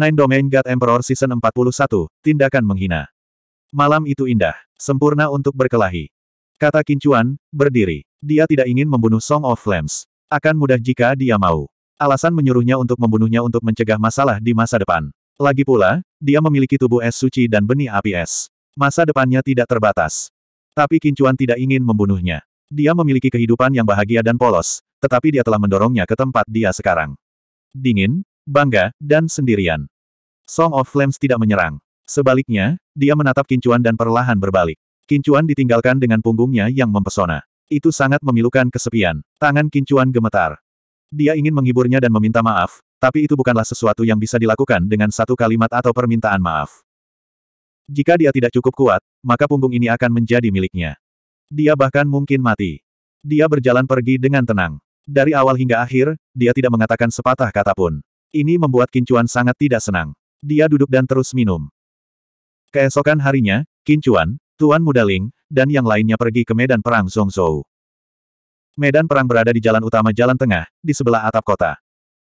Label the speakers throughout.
Speaker 1: Nine Domain God Emperor Season 41, Tindakan Menghina. Malam itu indah, sempurna untuk berkelahi. Kata Kincuan, berdiri. Dia tidak ingin membunuh Song of Flames. Akan mudah jika dia mau. Alasan menyuruhnya untuk membunuhnya untuk mencegah masalah di masa depan. Lagi pula, dia memiliki tubuh es suci dan benih api es. Masa depannya tidak terbatas. Tapi Kincuan tidak ingin membunuhnya. Dia memiliki kehidupan yang bahagia dan polos, tetapi dia telah mendorongnya ke tempat dia sekarang. Dingin, bangga, dan sendirian. Song of Flames tidak menyerang. Sebaliknya, dia menatap Kincuan dan perlahan berbalik. Kincuan ditinggalkan dengan punggungnya yang mempesona. Itu sangat memilukan kesepian. Tangan Kincuan gemetar. Dia ingin menghiburnya dan meminta maaf, tapi itu bukanlah sesuatu yang bisa dilakukan dengan satu kalimat atau permintaan maaf. Jika dia tidak cukup kuat, maka punggung ini akan menjadi miliknya. Dia bahkan mungkin mati. Dia berjalan pergi dengan tenang. Dari awal hingga akhir, dia tidak mengatakan sepatah kata pun. Ini membuat Kincuan sangat tidak senang. Dia duduk dan terus minum. Keesokan harinya, Kincuan, Tuan Mudaling, dan yang lainnya pergi ke medan perang Zhongzhou. Medan perang berada di jalan utama jalan tengah, di sebelah atap kota.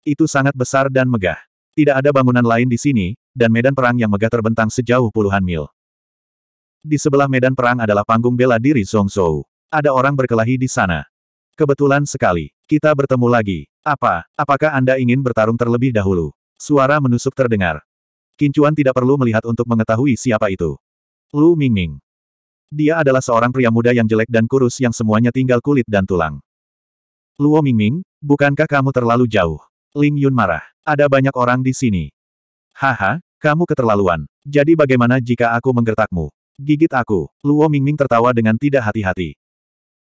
Speaker 1: Itu sangat besar dan megah. Tidak ada bangunan lain di sini, dan medan perang yang megah terbentang sejauh puluhan mil. Di sebelah medan perang adalah panggung bela diri Zhongzhou. Ada orang berkelahi di sana. Kebetulan sekali. Kita bertemu lagi. Apa, apakah Anda ingin bertarung terlebih dahulu? Suara menusuk terdengar. Kincuan tidak perlu melihat untuk mengetahui siapa itu. Lu Mingming. Dia adalah seorang pria muda yang jelek dan kurus yang semuanya tinggal kulit dan tulang. Luo Mingming, bukankah kamu terlalu jauh? Ling Yun marah. Ada banyak orang di sini. Haha, kamu keterlaluan. Jadi bagaimana jika aku menggertakmu? Gigit aku. Luo Mingming tertawa dengan tidak hati-hati.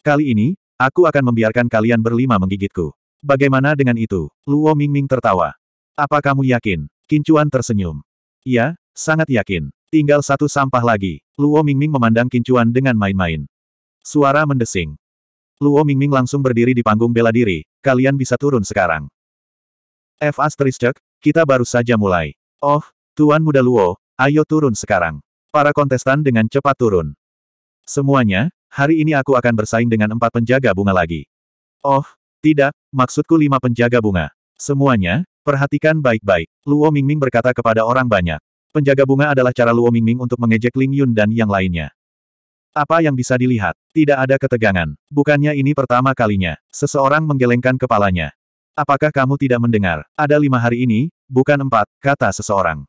Speaker 1: Kali ini, Aku akan membiarkan kalian berlima menggigitku. Bagaimana dengan itu? Luo Mingming tertawa. Apa kamu yakin? Kincuan tersenyum. Ya, sangat yakin. Tinggal satu sampah lagi. Luo Mingming memandang Kincuan dengan main-main. Suara mendesing. Luo Mingming langsung berdiri di panggung bela diri, kalian bisa turun sekarang. F asterisk, kita baru saja mulai. Oh, Tuan Muda Luo, ayo turun sekarang. Para kontestan dengan cepat turun. Semuanya, Hari ini aku akan bersaing dengan empat penjaga bunga lagi. Oh, tidak, maksudku lima penjaga bunga. Semuanya, perhatikan baik-baik. Luo Mingming berkata kepada orang banyak. Penjaga bunga adalah cara Luo Mingming untuk mengejek Ling Yun dan yang lainnya. Apa yang bisa dilihat? Tidak ada ketegangan. Bukannya ini pertama kalinya. Seseorang menggelengkan kepalanya. Apakah kamu tidak mendengar? Ada lima hari ini, bukan empat, kata seseorang.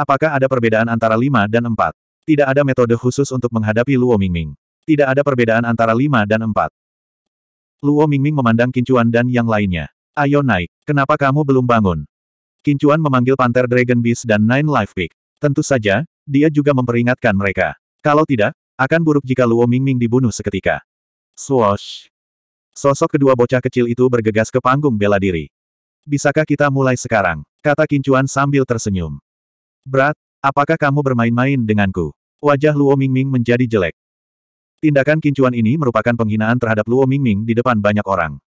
Speaker 1: Apakah ada perbedaan antara lima dan empat? Tidak ada metode khusus untuk menghadapi Luo Mingming. Tidak ada perbedaan antara lima dan empat. Luo Mingming memandang Kincuan dan yang lainnya. Ayo naik, kenapa kamu belum bangun? Kincuan memanggil Panther Dragon Beast dan Nine Life Peak. Tentu saja, dia juga memperingatkan mereka. Kalau tidak, akan buruk jika Luo Mingming dibunuh seketika. Swoosh. Sosok kedua bocah kecil itu bergegas ke panggung bela diri. Bisakah kita mulai sekarang? Kata Kincuan sambil tersenyum. Berat, apakah kamu bermain-main denganku? Wajah Luo Mingming menjadi jelek. Tindakan kincuan ini merupakan penghinaan terhadap Luo Mingming di depan banyak orang.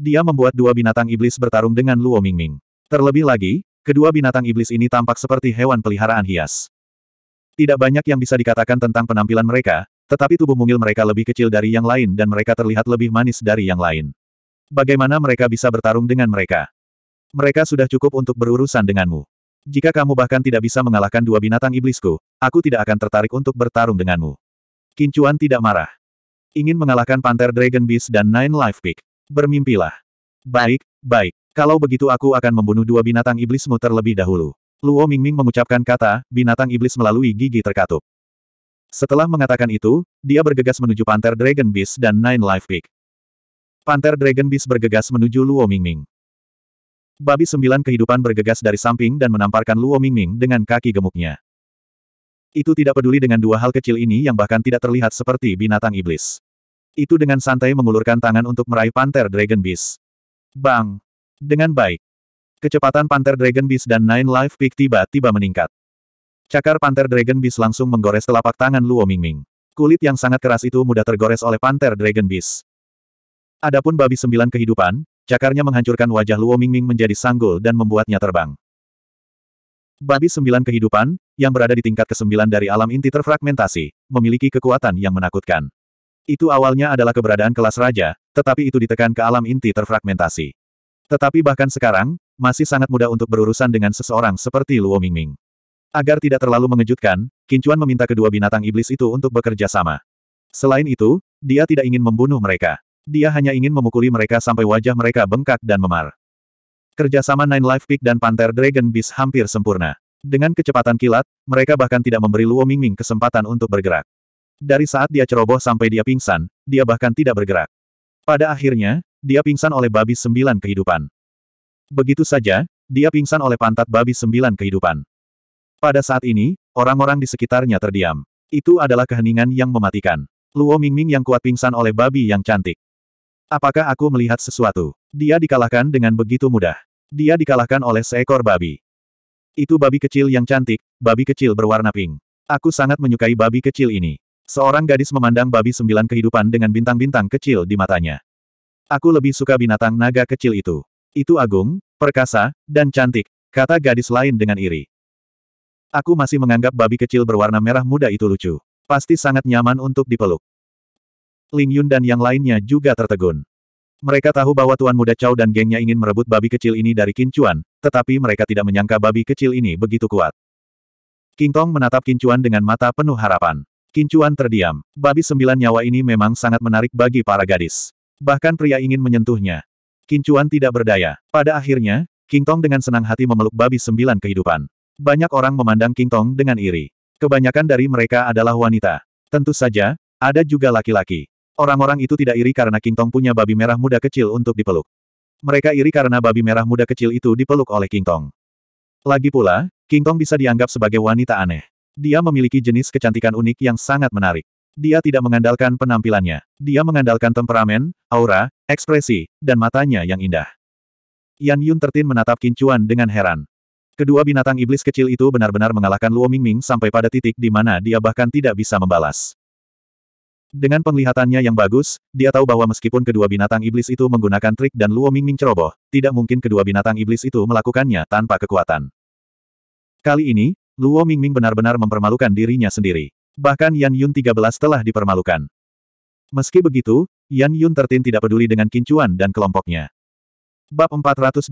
Speaker 1: Dia membuat dua binatang iblis bertarung dengan Luo Mingming. Terlebih lagi, kedua binatang iblis ini tampak seperti hewan peliharaan hias. Tidak banyak yang bisa dikatakan tentang penampilan mereka, tetapi tubuh mungil mereka lebih kecil dari yang lain dan mereka terlihat lebih manis dari yang lain. Bagaimana mereka bisa bertarung dengan mereka? Mereka sudah cukup untuk berurusan denganmu. Jika kamu bahkan tidak bisa mengalahkan dua binatang iblisku, aku tidak akan tertarik untuk bertarung denganmu. Kincuan tidak marah. Ingin mengalahkan Panther Dragon Beast dan Nine Life Peak. Bermimpilah. Baik, baik. Kalau begitu aku akan membunuh dua binatang iblismu terlebih dahulu. Luo Mingming mengucapkan kata, binatang iblis melalui gigi terkatup. Setelah mengatakan itu, dia bergegas menuju Panther Dragon Beast dan Nine Life Peak. Panther Dragon Beast bergegas menuju Luo Mingming. Babi sembilan kehidupan bergegas dari samping dan menamparkan Luo Mingming dengan kaki gemuknya. Itu tidak peduli dengan dua hal kecil ini yang bahkan tidak terlihat seperti binatang iblis. Itu dengan santai mengulurkan tangan untuk meraih Panther Dragon Beast. Bang! Dengan baik. Kecepatan Panther Dragon Beast dan Nine Life Peak tiba-tiba meningkat. Cakar Panther Dragon Beast langsung menggores telapak tangan Luo Mingming. Kulit yang sangat keras itu mudah tergores oleh Panther Dragon Beast. Adapun babi sembilan kehidupan, cakarnya menghancurkan wajah Luo Mingming menjadi sanggul dan membuatnya terbang. Babi sembilan kehidupan, yang berada di tingkat ke-9 dari alam inti terfragmentasi, memiliki kekuatan yang menakutkan. Itu awalnya adalah keberadaan kelas raja, tetapi itu ditekan ke alam inti terfragmentasi. Tetapi bahkan sekarang, masih sangat mudah untuk berurusan dengan seseorang seperti Luo Mingming. Agar tidak terlalu mengejutkan, Kincuan meminta kedua binatang iblis itu untuk bekerja sama. Selain itu, dia tidak ingin membunuh mereka. Dia hanya ingin memukuli mereka sampai wajah mereka bengkak dan memar. Kerjasama Nine Life Peak dan Panther Dragon Beast hampir sempurna. Dengan kecepatan kilat, mereka bahkan tidak memberi Luo Mingming kesempatan untuk bergerak. Dari saat dia ceroboh sampai dia pingsan, dia bahkan tidak bergerak. Pada akhirnya, dia pingsan oleh babi sembilan kehidupan. Begitu saja, dia pingsan oleh pantat babi sembilan kehidupan. Pada saat ini, orang-orang di sekitarnya terdiam. Itu adalah keheningan yang mematikan. Luo Mingming yang kuat pingsan oleh babi yang cantik. Apakah aku melihat sesuatu? Dia dikalahkan dengan begitu mudah. Dia dikalahkan oleh seekor babi. Itu babi kecil yang cantik, babi kecil berwarna pink. Aku sangat menyukai babi kecil ini. Seorang gadis memandang babi sembilan kehidupan dengan bintang-bintang kecil di matanya. Aku lebih suka binatang naga kecil itu. Itu agung, perkasa, dan cantik, kata gadis lain dengan iri. Aku masih menganggap babi kecil berwarna merah muda itu lucu. Pasti sangat nyaman untuk dipeluk. Ling Yun dan yang lainnya juga tertegun. Mereka tahu bahwa Tuan Muda Chow dan gengnya ingin merebut babi kecil ini dari Chuan, tetapi mereka tidak menyangka babi kecil ini begitu kuat. King Tong menatap Chuan dengan mata penuh harapan. Chuan terdiam. Babi sembilan nyawa ini memang sangat menarik bagi para gadis. Bahkan pria ingin menyentuhnya. Chuan tidak berdaya. Pada akhirnya, King Tong dengan senang hati memeluk babi sembilan kehidupan. Banyak orang memandang King Tong dengan iri. Kebanyakan dari mereka adalah wanita. Tentu saja, ada juga laki-laki. Orang-orang itu tidak iri karena King Tong punya babi merah muda kecil untuk dipeluk. Mereka iri karena babi merah muda kecil itu dipeluk oleh King Tong. Lagi pula, King Tong bisa dianggap sebagai wanita aneh. Dia memiliki jenis kecantikan unik yang sangat menarik. Dia tidak mengandalkan penampilannya. Dia mengandalkan temperamen, aura, ekspresi, dan matanya yang indah. Yan Yun tertin menatap Chuan dengan heran. Kedua binatang iblis kecil itu benar-benar mengalahkan Luo Mingming sampai pada titik di mana dia bahkan tidak bisa membalas. Dengan penglihatannya yang bagus, dia tahu bahwa meskipun kedua binatang iblis itu menggunakan trik dan Luo Mingming ceroboh, tidak mungkin kedua binatang iblis itu melakukannya tanpa kekuatan. Kali ini, Luo Mingming benar-benar mempermalukan dirinya sendiri. Bahkan Yan Yun 13 telah dipermalukan. Meski begitu, Yan Yun tertin tidak peduli dengan kincuan dan kelompoknya. Bab 402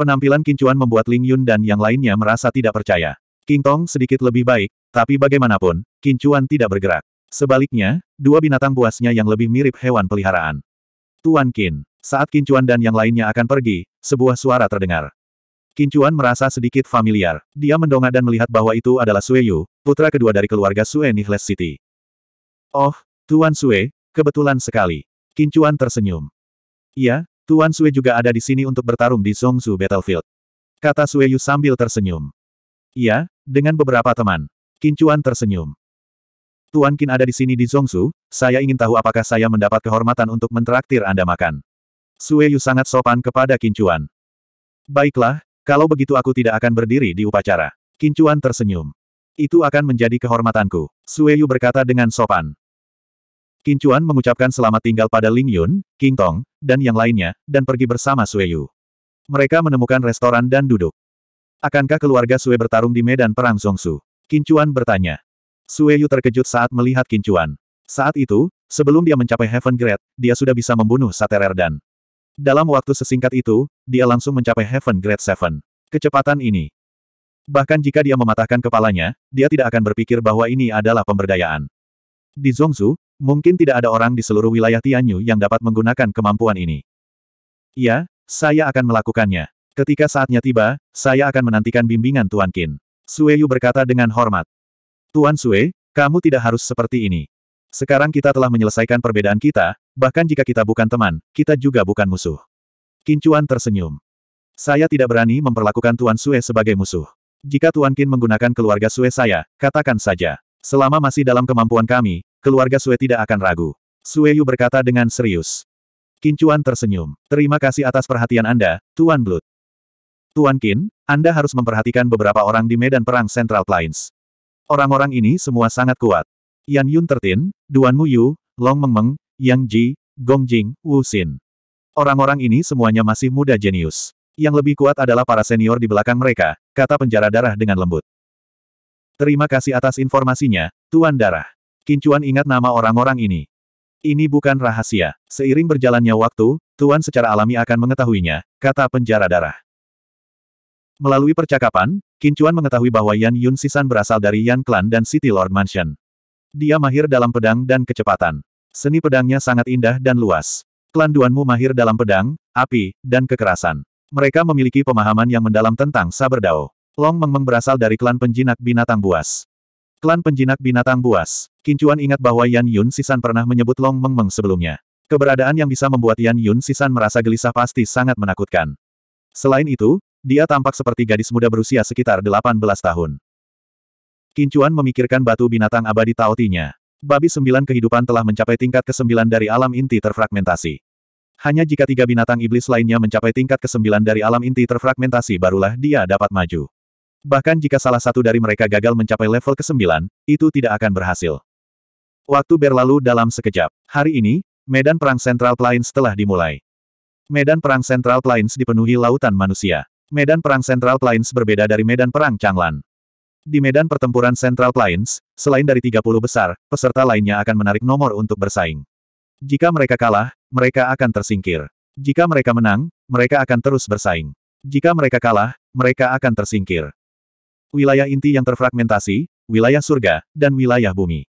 Speaker 1: Penampilan kincuan membuat Ling Yun dan yang lainnya merasa tidak percaya. King Tong sedikit lebih baik, tapi bagaimanapun, kincuan tidak bergerak. Sebaliknya, dua binatang buasnya yang lebih mirip hewan peliharaan. Tuan Qin. Saat Kincuan dan yang lainnya akan pergi, sebuah suara terdengar. Kincuan merasa sedikit familiar. Dia mendongak dan melihat bahwa itu adalah Sue Yu, putra kedua dari keluarga Sue Nihles City. Oh, Tuan Sue, kebetulan sekali. Kincuan tersenyum. Iya, Tuan Sue juga ada di sini untuk bertarung di Songsu Battlefield. Kata Sue Yu sambil tersenyum. Iya, dengan beberapa teman. Kincuan tersenyum. Tuan Qin ada di sini di Zongsu, saya ingin tahu apakah saya mendapat kehormatan untuk mentraktir Anda makan. Sue Yu sangat sopan kepada Kincuan. Baiklah, kalau begitu aku tidak akan berdiri di upacara. Kincuan tersenyum. Itu akan menjadi kehormatanku. Sue Yu berkata dengan sopan. Kincuan mengucapkan selamat tinggal pada Ling Yun, King Tong, dan yang lainnya, dan pergi bersama Sue Yu. Mereka menemukan restoran dan duduk. Akankah keluarga Sue bertarung di medan perang Zongsu? Kincuan bertanya. Sue Yu terkejut saat melihat kincuan. Saat itu, sebelum dia mencapai Heaven Grade, dia sudah bisa membunuh Saterer dan. Dalam waktu sesingkat itu, dia langsung mencapai Heaven Grade 7. Kecepatan ini. Bahkan jika dia mematahkan kepalanya, dia tidak akan berpikir bahwa ini adalah pemberdayaan. Di Zongzu, mungkin tidak ada orang di seluruh wilayah Tianyu yang dapat menggunakan kemampuan ini. Ya, saya akan melakukannya. Ketika saatnya tiba, saya akan menantikan bimbingan Tuan Qin. Sueyu berkata dengan hormat. Tuan Sue, kamu tidak harus seperti ini. Sekarang kita telah menyelesaikan perbedaan kita, bahkan jika kita bukan teman, kita juga bukan musuh. Kincuan tersenyum. Saya tidak berani memperlakukan Tuan Sue sebagai musuh. Jika Tuan Kin menggunakan keluarga Sue saya, katakan saja. Selama masih dalam kemampuan kami, keluarga Sue tidak akan ragu. Sue Yu berkata dengan serius. Kincuan tersenyum. Terima kasih atas perhatian Anda, Tuan Blood. Tuan Kin, Anda harus memperhatikan beberapa orang di medan perang Central Plains. Orang-orang ini semua sangat kuat. Yan Yun Tertin, Duan Mu Yu, Long Meng Meng, Yang Ji, Gong Jing, Wu Xin. Orang-orang ini semuanya masih muda jenius. Yang lebih kuat adalah para senior di belakang mereka, kata penjara darah dengan lembut. Terima kasih atas informasinya, Tuan Darah. Kincuan ingat nama orang-orang ini. Ini bukan rahasia. Seiring berjalannya waktu, Tuan secara alami akan mengetahuinya, kata penjara darah. Melalui percakapan, Kincuan mengetahui bahwa Yan Yun Sisan berasal dari Yan Clan dan City Lord Mansion. Dia mahir dalam pedang dan kecepatan. Seni pedangnya sangat indah dan luas. Klan Duanmu mahir dalam pedang, api, dan kekerasan. Mereka memiliki pemahaman yang mendalam tentang saber dao. Long Meng berasal dari klan penjinak binatang buas. Klan penjinak binatang buas. Kincuan ingat bahwa Yan Yun Sisan pernah menyebut Long Meng Meng sebelumnya. Keberadaan yang bisa membuat Yan Yun Sisan merasa gelisah pasti sangat menakutkan. Selain itu, dia tampak seperti gadis muda berusia sekitar 18 tahun. Kincuan memikirkan batu binatang abadi Taotinya. Babi sembilan kehidupan telah mencapai tingkat kesembilan dari alam inti terfragmentasi. Hanya jika tiga binatang iblis lainnya mencapai tingkat kesembilan dari alam inti terfragmentasi barulah dia dapat maju. Bahkan jika salah satu dari mereka gagal mencapai level kesembilan, itu tidak akan berhasil. Waktu berlalu dalam sekejap. Hari ini, medan perang Central Plains telah dimulai. Medan perang Central Plains dipenuhi lautan manusia. Medan Perang Central Plains berbeda dari Medan Perang Changlan. Di medan pertempuran Central Plains, selain dari 30 besar, peserta lainnya akan menarik nomor untuk bersaing. Jika mereka kalah, mereka akan tersingkir. Jika mereka menang, mereka akan terus bersaing. Jika mereka kalah, mereka akan tersingkir. Wilayah inti yang terfragmentasi, wilayah surga, dan wilayah bumi.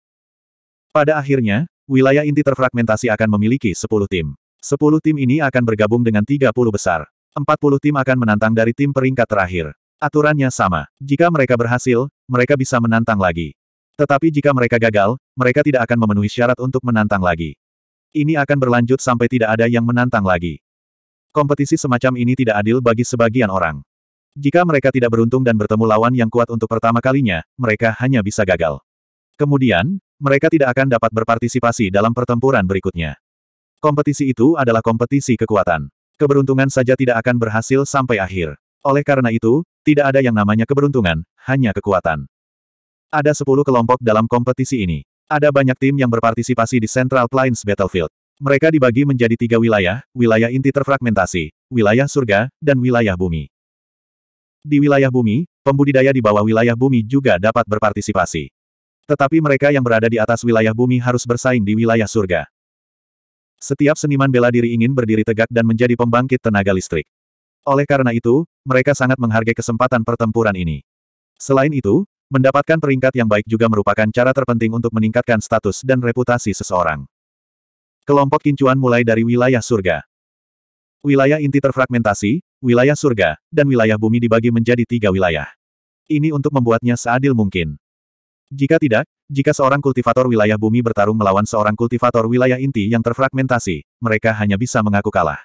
Speaker 1: Pada akhirnya, wilayah inti terfragmentasi akan memiliki 10 tim. 10 tim ini akan bergabung dengan 30 besar. 40 tim akan menantang dari tim peringkat terakhir. Aturannya sama. Jika mereka berhasil, mereka bisa menantang lagi. Tetapi jika mereka gagal, mereka tidak akan memenuhi syarat untuk menantang lagi. Ini akan berlanjut sampai tidak ada yang menantang lagi. Kompetisi semacam ini tidak adil bagi sebagian orang. Jika mereka tidak beruntung dan bertemu lawan yang kuat untuk pertama kalinya, mereka hanya bisa gagal. Kemudian, mereka tidak akan dapat berpartisipasi dalam pertempuran berikutnya. Kompetisi itu adalah kompetisi kekuatan. Keberuntungan saja tidak akan berhasil sampai akhir. Oleh karena itu, tidak ada yang namanya keberuntungan, hanya kekuatan. Ada 10 kelompok dalam kompetisi ini. Ada banyak tim yang berpartisipasi di Central Plains Battlefield. Mereka dibagi menjadi tiga wilayah, wilayah inti terfragmentasi, wilayah surga, dan wilayah bumi. Di wilayah bumi, pembudidaya di bawah wilayah bumi juga dapat berpartisipasi. Tetapi mereka yang berada di atas wilayah bumi harus bersaing di wilayah surga. Setiap seniman bela diri ingin berdiri tegak dan menjadi pembangkit tenaga listrik. Oleh karena itu, mereka sangat menghargai kesempatan pertempuran ini. Selain itu, mendapatkan peringkat yang baik juga merupakan cara terpenting untuk meningkatkan status dan reputasi seseorang. Kelompok kincuan mulai dari wilayah surga. Wilayah inti terfragmentasi, wilayah surga, dan wilayah bumi dibagi menjadi tiga wilayah. Ini untuk membuatnya seadil mungkin. Jika tidak, jika seorang kultivator wilayah bumi bertarung melawan seorang kultivator wilayah inti yang terfragmentasi, mereka hanya bisa mengaku kalah.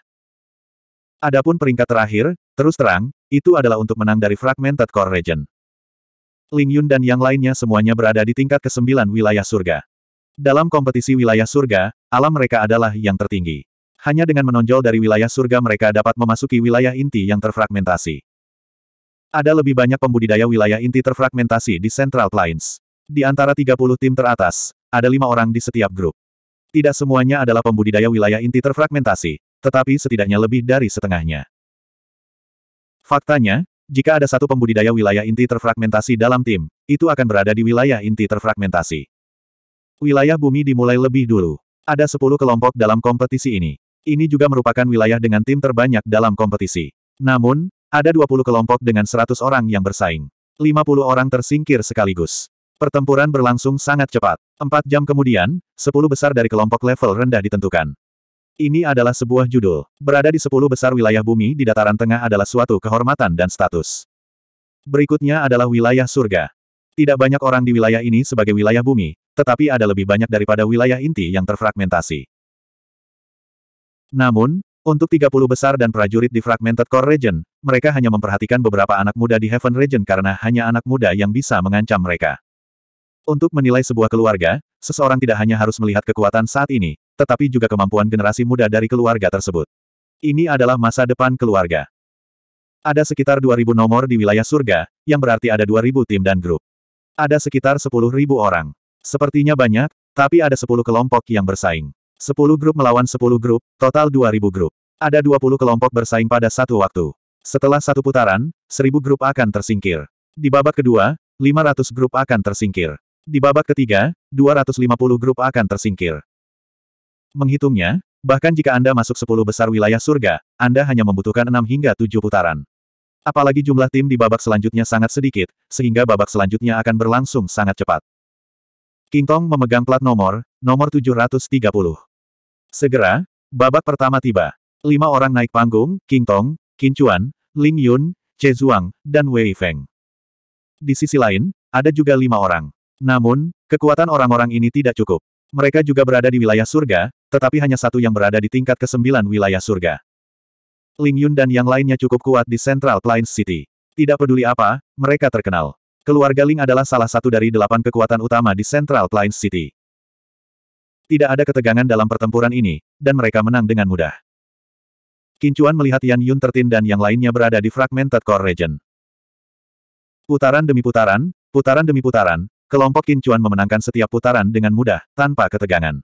Speaker 1: Adapun peringkat terakhir, terus terang, itu adalah untuk menang dari Fragmented Core Region. Ling Yun dan yang lainnya semuanya berada di tingkat ke-9 wilayah surga. Dalam kompetisi wilayah surga, alam mereka adalah yang tertinggi. Hanya dengan menonjol dari wilayah surga mereka dapat memasuki wilayah inti yang terfragmentasi. Ada lebih banyak pembudidaya wilayah inti terfragmentasi di Central Plains. Di antara 30 tim teratas, ada lima orang di setiap grup. Tidak semuanya adalah pembudidaya wilayah inti terfragmentasi, tetapi setidaknya lebih dari setengahnya. Faktanya, jika ada satu pembudidaya wilayah inti terfragmentasi dalam tim, itu akan berada di wilayah inti terfragmentasi. Wilayah bumi dimulai lebih dulu. Ada 10 kelompok dalam kompetisi ini. Ini juga merupakan wilayah dengan tim terbanyak dalam kompetisi. Namun, ada 20 kelompok dengan 100 orang yang bersaing. 50 orang tersingkir sekaligus. Pertempuran berlangsung sangat cepat. Empat jam kemudian, sepuluh besar dari kelompok level rendah ditentukan. Ini adalah sebuah judul. Berada di sepuluh besar wilayah bumi di dataran tengah adalah suatu kehormatan dan status. Berikutnya adalah wilayah surga. Tidak banyak orang di wilayah ini sebagai wilayah bumi, tetapi ada lebih banyak daripada wilayah inti yang terfragmentasi. Namun, untuk 30 besar dan prajurit di Fragmented Core Region, mereka hanya memperhatikan beberapa anak muda di Heaven Region karena hanya anak muda yang bisa mengancam mereka. Untuk menilai sebuah keluarga, seseorang tidak hanya harus melihat kekuatan saat ini, tetapi juga kemampuan generasi muda dari keluarga tersebut. Ini adalah masa depan keluarga. Ada sekitar 2.000 nomor di wilayah surga, yang berarti ada 2.000 tim dan grup. Ada sekitar 10.000 orang. Sepertinya banyak, tapi ada 10 kelompok yang bersaing. 10 grup melawan 10 grup, total 2.000 grup. Ada 20 kelompok bersaing pada satu waktu. Setelah satu putaran, 1.000 grup akan tersingkir. Di babak kedua, 500 grup akan tersingkir. Di babak ketiga, 250 grup akan tersingkir. Menghitungnya, bahkan jika Anda masuk 10 besar wilayah surga, Anda hanya membutuhkan 6 hingga 7 putaran. Apalagi jumlah tim di babak selanjutnya sangat sedikit, sehingga babak selanjutnya akan berlangsung sangat cepat. King Tong memegang plat nomor, nomor 730. Segera, babak pertama tiba. Lima orang naik panggung, King Tong, Qin Chuan, Ling Yun, Che Zhuang, dan Wei Feng. Di sisi lain, ada juga lima orang. Namun, kekuatan orang-orang ini tidak cukup. Mereka juga berada di wilayah surga, tetapi hanya satu yang berada di tingkat ke-9 wilayah surga. Ling Yun dan yang lainnya cukup kuat di Central Plains City. Tidak peduli apa, mereka terkenal. Keluarga Ling adalah salah satu dari delapan kekuatan utama di Central Plains City. Tidak ada ketegangan dalam pertempuran ini, dan mereka menang dengan mudah. Kincuan melihat Yan Yun tertin dan yang lainnya berada di Fragmented Core Region. Putaran demi putaran, putaran demi putaran, kelompok Kincuan memenangkan setiap putaran dengan mudah, tanpa ketegangan.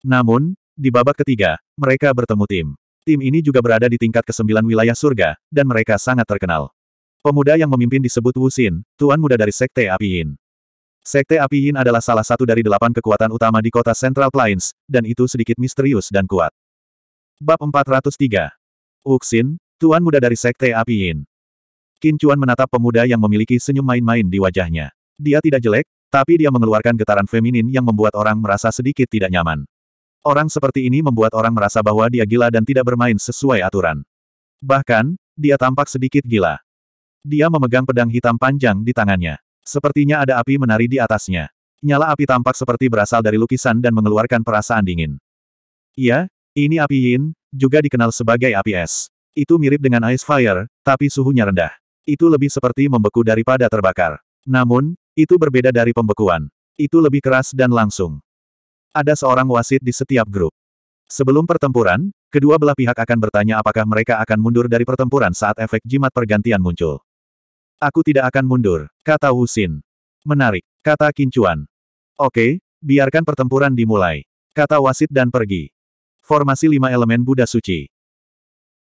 Speaker 1: Namun, di babak ketiga, mereka bertemu tim. Tim ini juga berada di tingkat kesembilan wilayah surga, dan mereka sangat terkenal. Pemuda yang memimpin disebut Wu Xin, tuan muda dari Sekte Api Yin. Sekte Api Yin adalah salah satu dari delapan kekuatan utama di kota Central Plains, dan itu sedikit misterius dan kuat. Bab 403 Uxin, Tuan Muda dari Sekte Api Yin Kincuan menatap pemuda yang memiliki senyum main-main di wajahnya. Dia tidak jelek, tapi dia mengeluarkan getaran feminin yang membuat orang merasa sedikit tidak nyaman. Orang seperti ini membuat orang merasa bahwa dia gila dan tidak bermain sesuai aturan. Bahkan, dia tampak sedikit gila. Dia memegang pedang hitam panjang di tangannya. Sepertinya ada api menari di atasnya. Nyala api tampak seperti berasal dari lukisan dan mengeluarkan perasaan dingin. Iya, ini api yin, juga dikenal sebagai api es. Itu mirip dengan ice fire, tapi suhunya rendah. Itu lebih seperti membeku daripada terbakar. Namun, itu berbeda dari pembekuan. Itu lebih keras dan langsung. Ada seorang wasit di setiap grup. Sebelum pertempuran, kedua belah pihak akan bertanya apakah mereka akan mundur dari pertempuran saat efek jimat pergantian muncul. Aku tidak akan mundur, kata Wusin. Menarik, kata Kincuan. Oke, biarkan pertempuran dimulai, kata wasit dan pergi. Formasi lima elemen Buddha Suci.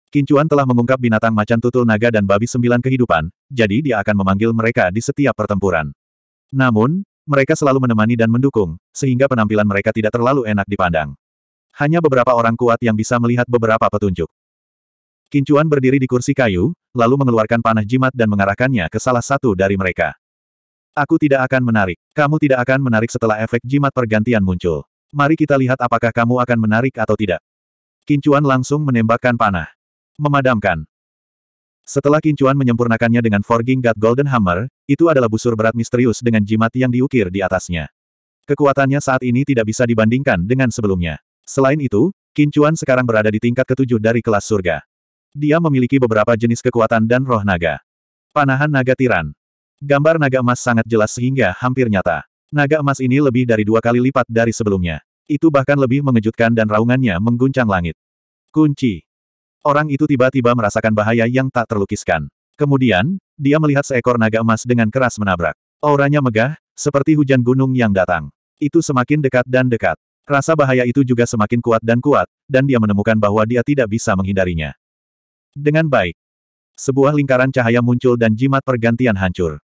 Speaker 1: Kincuan telah mengungkap binatang macan tutul naga dan babi sembilan kehidupan, jadi dia akan memanggil mereka di setiap pertempuran. Namun, mereka selalu menemani dan mendukung, sehingga penampilan mereka tidak terlalu enak dipandang. Hanya beberapa orang kuat yang bisa melihat beberapa petunjuk. Kincuan berdiri di kursi kayu, lalu mengeluarkan panah jimat dan mengarahkannya ke salah satu dari mereka. Aku tidak akan menarik. Kamu tidak akan menarik setelah efek jimat pergantian muncul. Mari kita lihat apakah kamu akan menarik atau tidak. Kincuan langsung menembakkan panah. Memadamkan. Setelah Kincuan menyempurnakannya dengan Forging God Golden Hammer, itu adalah busur berat misterius dengan jimat yang diukir di atasnya. Kekuatannya saat ini tidak bisa dibandingkan dengan sebelumnya. Selain itu, Kincuan sekarang berada di tingkat ketujuh dari kelas surga. Dia memiliki beberapa jenis kekuatan dan roh naga. Panahan naga tiran. Gambar naga emas sangat jelas sehingga hampir nyata. Naga emas ini lebih dari dua kali lipat dari sebelumnya. Itu bahkan lebih mengejutkan dan raungannya mengguncang langit. Kunci. Orang itu tiba-tiba merasakan bahaya yang tak terlukiskan. Kemudian, dia melihat seekor naga emas dengan keras menabrak. Auranya megah, seperti hujan gunung yang datang. Itu semakin dekat dan dekat. Rasa bahaya itu juga semakin kuat dan kuat, dan dia menemukan bahwa dia tidak bisa menghindarinya. Dengan baik, sebuah lingkaran cahaya muncul dan jimat pergantian hancur.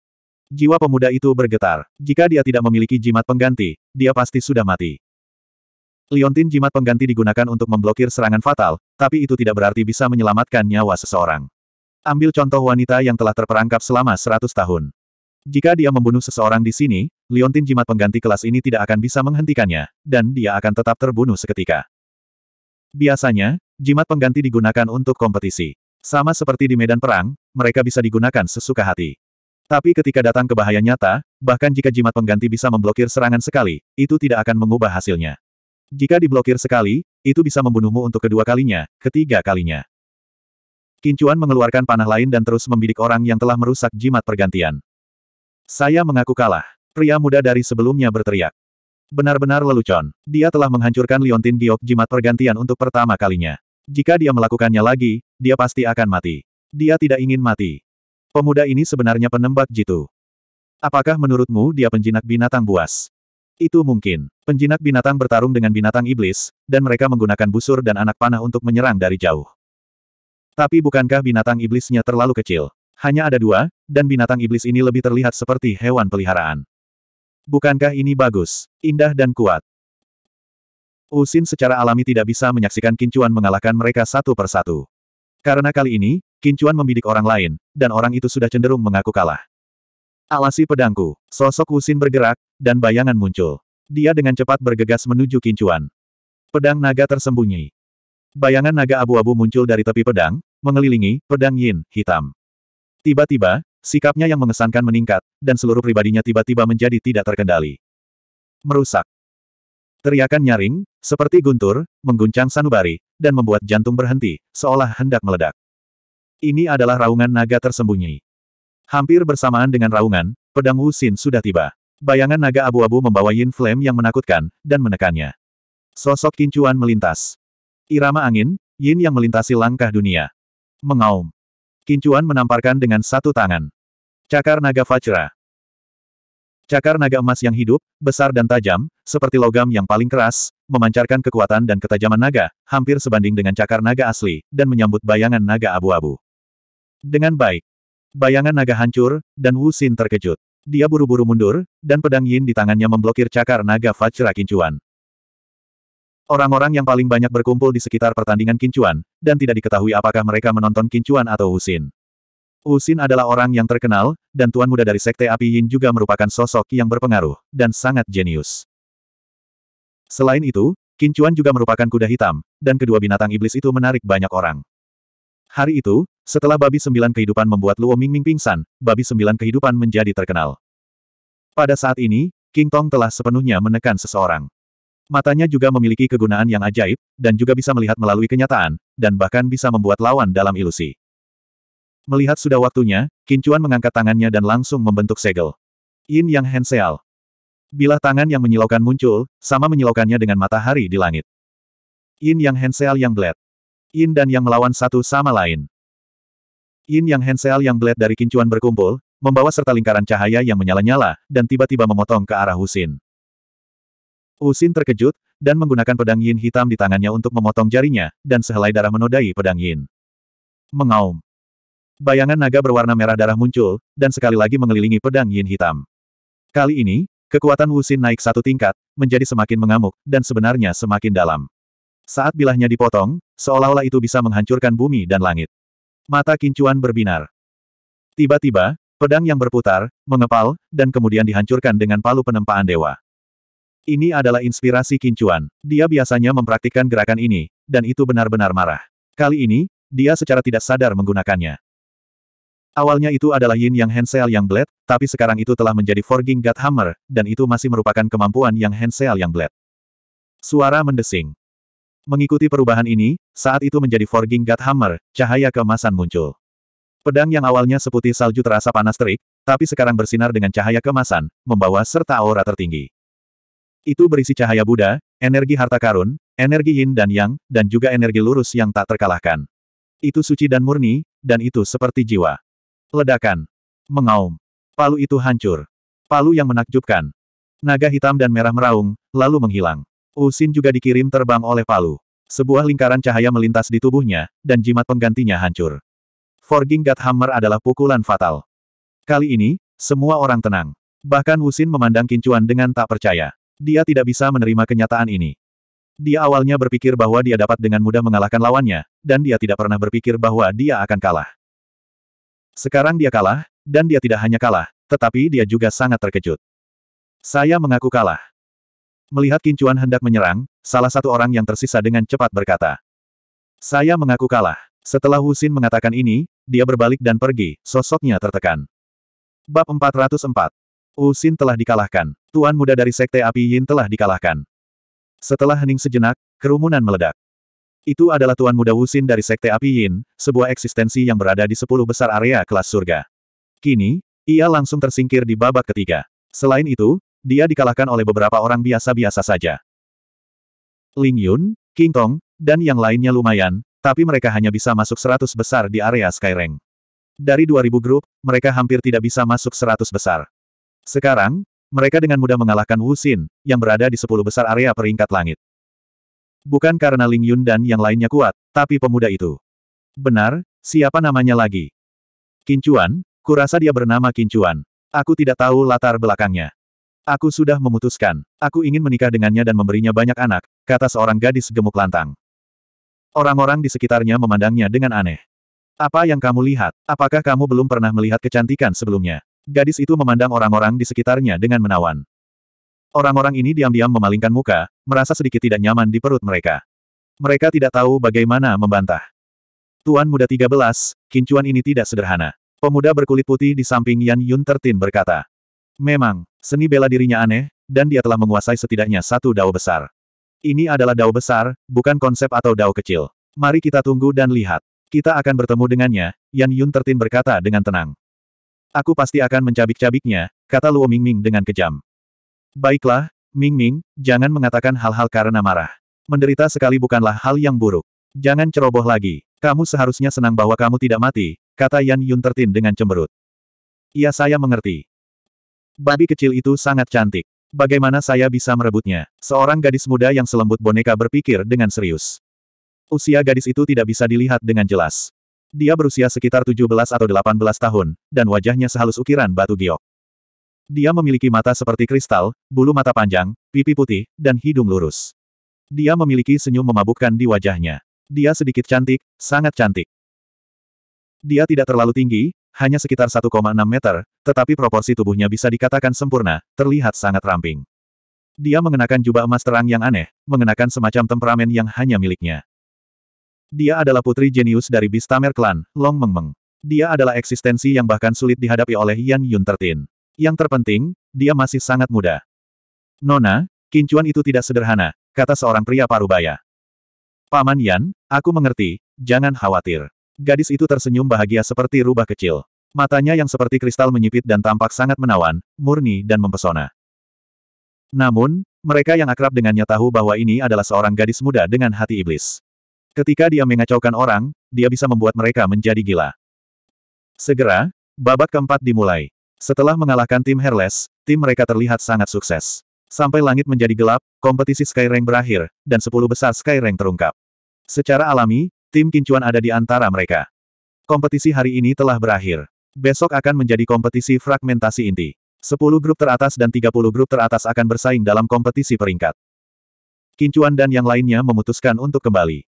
Speaker 1: Jiwa pemuda itu bergetar. Jika dia tidak memiliki jimat pengganti, dia pasti sudah mati. Liontin jimat pengganti digunakan untuk memblokir serangan fatal, tapi itu tidak berarti bisa menyelamatkan nyawa seseorang. Ambil contoh wanita yang telah terperangkap selama 100 tahun. Jika dia membunuh seseorang di sini, liontin jimat pengganti kelas ini tidak akan bisa menghentikannya, dan dia akan tetap terbunuh seketika. Biasanya, jimat pengganti digunakan untuk kompetisi. Sama seperti di medan perang, mereka bisa digunakan sesuka hati. Tapi ketika datang ke bahaya nyata, bahkan jika jimat pengganti bisa memblokir serangan sekali, itu tidak akan mengubah hasilnya. Jika diblokir sekali, itu bisa membunuhmu untuk kedua kalinya, ketiga kalinya. Kincuan mengeluarkan panah lain dan terus membidik orang yang telah merusak jimat pergantian. Saya mengaku kalah. Pria muda dari sebelumnya berteriak. Benar-benar lelucon. Dia telah menghancurkan Liontin Giok jimat pergantian untuk pertama kalinya. Jika dia melakukannya lagi, dia pasti akan mati. Dia tidak ingin mati. Pemuda ini sebenarnya penembak jitu. Apakah menurutmu dia penjinak binatang buas? Itu mungkin. Penjinak binatang bertarung dengan binatang iblis, dan mereka menggunakan busur dan anak panah untuk menyerang dari jauh. Tapi bukankah binatang iblisnya terlalu kecil? Hanya ada dua, dan binatang iblis ini lebih terlihat seperti hewan peliharaan. Bukankah ini bagus, indah dan kuat? Usin secara alami tidak bisa menyaksikan Kincuan mengalahkan mereka satu persatu. Karena kali ini, Kincuan membidik orang lain, dan orang itu sudah cenderung mengaku kalah. Alasi pedangku. Sosok Husin bergerak, dan bayangan muncul. Dia dengan cepat bergegas menuju kincuan. Pedang naga tersembunyi. Bayangan naga abu-abu muncul dari tepi pedang, mengelilingi pedang yin hitam. Tiba-tiba, sikapnya yang mengesankan meningkat, dan seluruh pribadinya tiba-tiba menjadi tidak terkendali. Merusak. Teriakan nyaring, seperti guntur, mengguncang sanubari, dan membuat jantung berhenti, seolah hendak meledak. Ini adalah raungan naga tersembunyi. Hampir bersamaan dengan raungan, pedang Wu sudah tiba. Bayangan naga abu-abu membawa Yin Flame yang menakutkan, dan menekannya. Sosok kincuan melintas. Irama angin, Yin yang melintasi langkah dunia. Mengaum. Kincuan menamparkan dengan satu tangan. Cakar naga Fajra. Cakar naga emas yang hidup, besar dan tajam, seperti logam yang paling keras, memancarkan kekuatan dan ketajaman naga, hampir sebanding dengan cakar naga asli, dan menyambut bayangan naga abu-abu. Dengan baik, Bayangan naga hancur, dan Wu Xin terkejut. Dia buru-buru mundur, dan pedang Yin di tangannya memblokir cakar naga Fajra Kincuan. Orang-orang yang paling banyak berkumpul di sekitar pertandingan Kincuan, dan tidak diketahui apakah mereka menonton Kincuan atau Xin. Husin. Xin adalah orang yang terkenal, dan tuan muda dari Sekte Api Yin juga merupakan sosok yang berpengaruh, dan sangat jenius. Selain itu, Kincuan juga merupakan kuda hitam, dan kedua binatang iblis itu menarik banyak orang. Hari itu, setelah babi sembilan kehidupan membuat Luo Mingming pingsan, babi sembilan kehidupan menjadi terkenal. Pada saat ini, King Tong telah sepenuhnya menekan seseorang. Matanya juga memiliki kegunaan yang ajaib, dan juga bisa melihat melalui kenyataan, dan bahkan bisa membuat lawan dalam ilusi. Melihat sudah waktunya, Kincuan mengangkat tangannya dan langsung membentuk segel. Yin Yang Henseal. Bila tangan yang menyilaukan muncul, sama menyilaukannya dengan matahari di langit. Yin Yang Henseal yang bled. Yin dan yang melawan satu sama lain. Yin Yang Hensel yang belet dari kincuan berkumpul, membawa serta lingkaran cahaya yang menyala-nyala, dan tiba-tiba memotong ke arah Husin. Husin terkejut, dan menggunakan pedang Yin hitam di tangannya untuk memotong jarinya, dan sehelai darah menodai pedang Yin. Mengaum. Bayangan naga berwarna merah darah muncul, dan sekali lagi mengelilingi pedang Yin hitam. Kali ini, kekuatan Husin naik satu tingkat, menjadi semakin mengamuk, dan sebenarnya semakin dalam. Saat bilahnya dipotong, seolah-olah itu bisa menghancurkan bumi dan langit. Mata kincuan berbinar. Tiba-tiba, pedang yang berputar, mengepal, dan kemudian dihancurkan dengan palu penempaan dewa. Ini adalah inspirasi kincuan. Dia biasanya mempraktikkan gerakan ini, dan itu benar-benar marah. Kali ini, dia secara tidak sadar menggunakannya. Awalnya itu adalah Yin Yang Hensel Yang Blade, tapi sekarang itu telah menjadi Forging God Hammer, dan itu masih merupakan kemampuan Yang Hensel Yang Blade. Suara mendesing. Mengikuti perubahan ini, saat itu menjadi Forging God Hammer, cahaya kemasan muncul. Pedang yang awalnya seputih salju terasa panas terik, tapi sekarang bersinar dengan cahaya kemasan, membawa serta aura tertinggi. Itu berisi cahaya Buddha, energi harta karun, energi yin dan yang, dan juga energi lurus yang tak terkalahkan. Itu suci dan murni, dan itu seperti jiwa. Ledakan. Mengaum. Palu itu hancur. Palu yang menakjubkan. Naga hitam dan merah meraung, lalu menghilang. Usin juga dikirim terbang oleh Palu. Sebuah lingkaran cahaya melintas di tubuhnya, dan jimat penggantinya hancur. Forging God Hammer adalah pukulan fatal. Kali ini, semua orang tenang. Bahkan Usin memandang Kincuan dengan tak percaya. Dia tidak bisa menerima kenyataan ini. Dia awalnya berpikir bahwa dia dapat dengan mudah mengalahkan lawannya, dan dia tidak pernah berpikir bahwa dia akan kalah. Sekarang dia kalah, dan dia tidak hanya kalah, tetapi dia juga sangat terkejut. Saya mengaku kalah. Melihat Kincuan hendak menyerang, salah satu orang yang tersisa dengan cepat berkata. Saya mengaku kalah. Setelah Husin mengatakan ini, dia berbalik dan pergi, sosoknya tertekan. Bab 404 Husin telah dikalahkan. Tuan muda dari Sekte Api Yin telah dikalahkan. Setelah hening sejenak, kerumunan meledak. Itu adalah Tuan Muda Husin dari Sekte Api Yin, sebuah eksistensi yang berada di sepuluh besar area kelas surga. Kini, ia langsung tersingkir di babak ketiga. Selain itu, dia dikalahkan oleh beberapa orang biasa-biasa saja. Ling Yun, King Tong, dan yang lainnya lumayan, tapi mereka hanya bisa masuk seratus besar di area Skyrank. Dari dua ribu grup, mereka hampir tidak bisa masuk seratus besar. Sekarang, mereka dengan mudah mengalahkan Wu Xin, yang berada di sepuluh besar area peringkat langit. Bukan karena Ling Yun dan yang lainnya kuat, tapi pemuda itu. Benar, siapa namanya lagi? Kincuan, kurasa dia bernama Kincuan. Aku tidak tahu latar belakangnya. Aku sudah memutuskan. Aku ingin menikah dengannya dan memberinya banyak anak, kata seorang gadis gemuk lantang. Orang-orang di sekitarnya memandangnya dengan aneh. Apa yang kamu lihat? Apakah kamu belum pernah melihat kecantikan sebelumnya? Gadis itu memandang orang-orang di sekitarnya dengan menawan. Orang-orang ini diam-diam memalingkan muka, merasa sedikit tidak nyaman di perut mereka. Mereka tidak tahu bagaimana membantah. Tuan muda 13, kincuan ini tidak sederhana. Pemuda berkulit putih di samping Yan Yun Tertin berkata. Memang, seni bela dirinya aneh, dan dia telah menguasai setidaknya satu dao besar. Ini adalah dao besar, bukan konsep atau dao kecil. Mari kita tunggu dan lihat. Kita akan bertemu dengannya, Yan Yun tertin berkata dengan tenang. Aku pasti akan mencabik-cabiknya, kata Luo Mingming dengan kejam. Baiklah, Mingming, jangan mengatakan hal-hal karena marah. Menderita sekali bukanlah hal yang buruk. Jangan ceroboh lagi. Kamu seharusnya senang bahwa kamu tidak mati, kata Yan Yun tertin dengan cemberut. Iya saya mengerti. Babi kecil itu sangat cantik. Bagaimana saya bisa merebutnya? Seorang gadis muda yang selembut boneka berpikir dengan serius. Usia gadis itu tidak bisa dilihat dengan jelas. Dia berusia sekitar 17 atau 18 tahun, dan wajahnya sehalus ukiran batu giok. Dia memiliki mata seperti kristal, bulu mata panjang, pipi putih, dan hidung lurus. Dia memiliki senyum memabukkan di wajahnya. Dia sedikit cantik, sangat cantik. Dia tidak terlalu tinggi, hanya sekitar 1,6 meter, tetapi proporsi tubuhnya bisa dikatakan sempurna, terlihat sangat ramping. Dia mengenakan jubah emas terang yang aneh, mengenakan semacam temperamen yang hanya miliknya. Dia adalah putri jenius dari Bistamer Clan, Long Meng Meng. Dia adalah eksistensi yang bahkan sulit dihadapi oleh Yan Yun Tertin. Yang terpenting, dia masih sangat muda. Nona, kincuan itu tidak sederhana, kata seorang pria parubaya. Paman Yan, aku mengerti, jangan khawatir. Gadis itu tersenyum bahagia seperti rubah kecil. Matanya yang seperti kristal menyipit dan tampak sangat menawan, murni dan mempesona. Namun, mereka yang akrab dengannya tahu bahwa ini adalah seorang gadis muda dengan hati iblis. Ketika dia mengacaukan orang, dia bisa membuat mereka menjadi gila. Segera, babak keempat dimulai. Setelah mengalahkan tim Herles, tim mereka terlihat sangat sukses. Sampai langit menjadi gelap, kompetisi Skyrank berakhir, dan sepuluh besar Skyrank terungkap. Secara alami, tim Kincuan ada di antara mereka. Kompetisi hari ini telah berakhir. Besok akan menjadi kompetisi fragmentasi inti. 10 grup teratas dan 30 grup teratas akan bersaing dalam kompetisi peringkat. Kincuan dan yang lainnya memutuskan untuk kembali.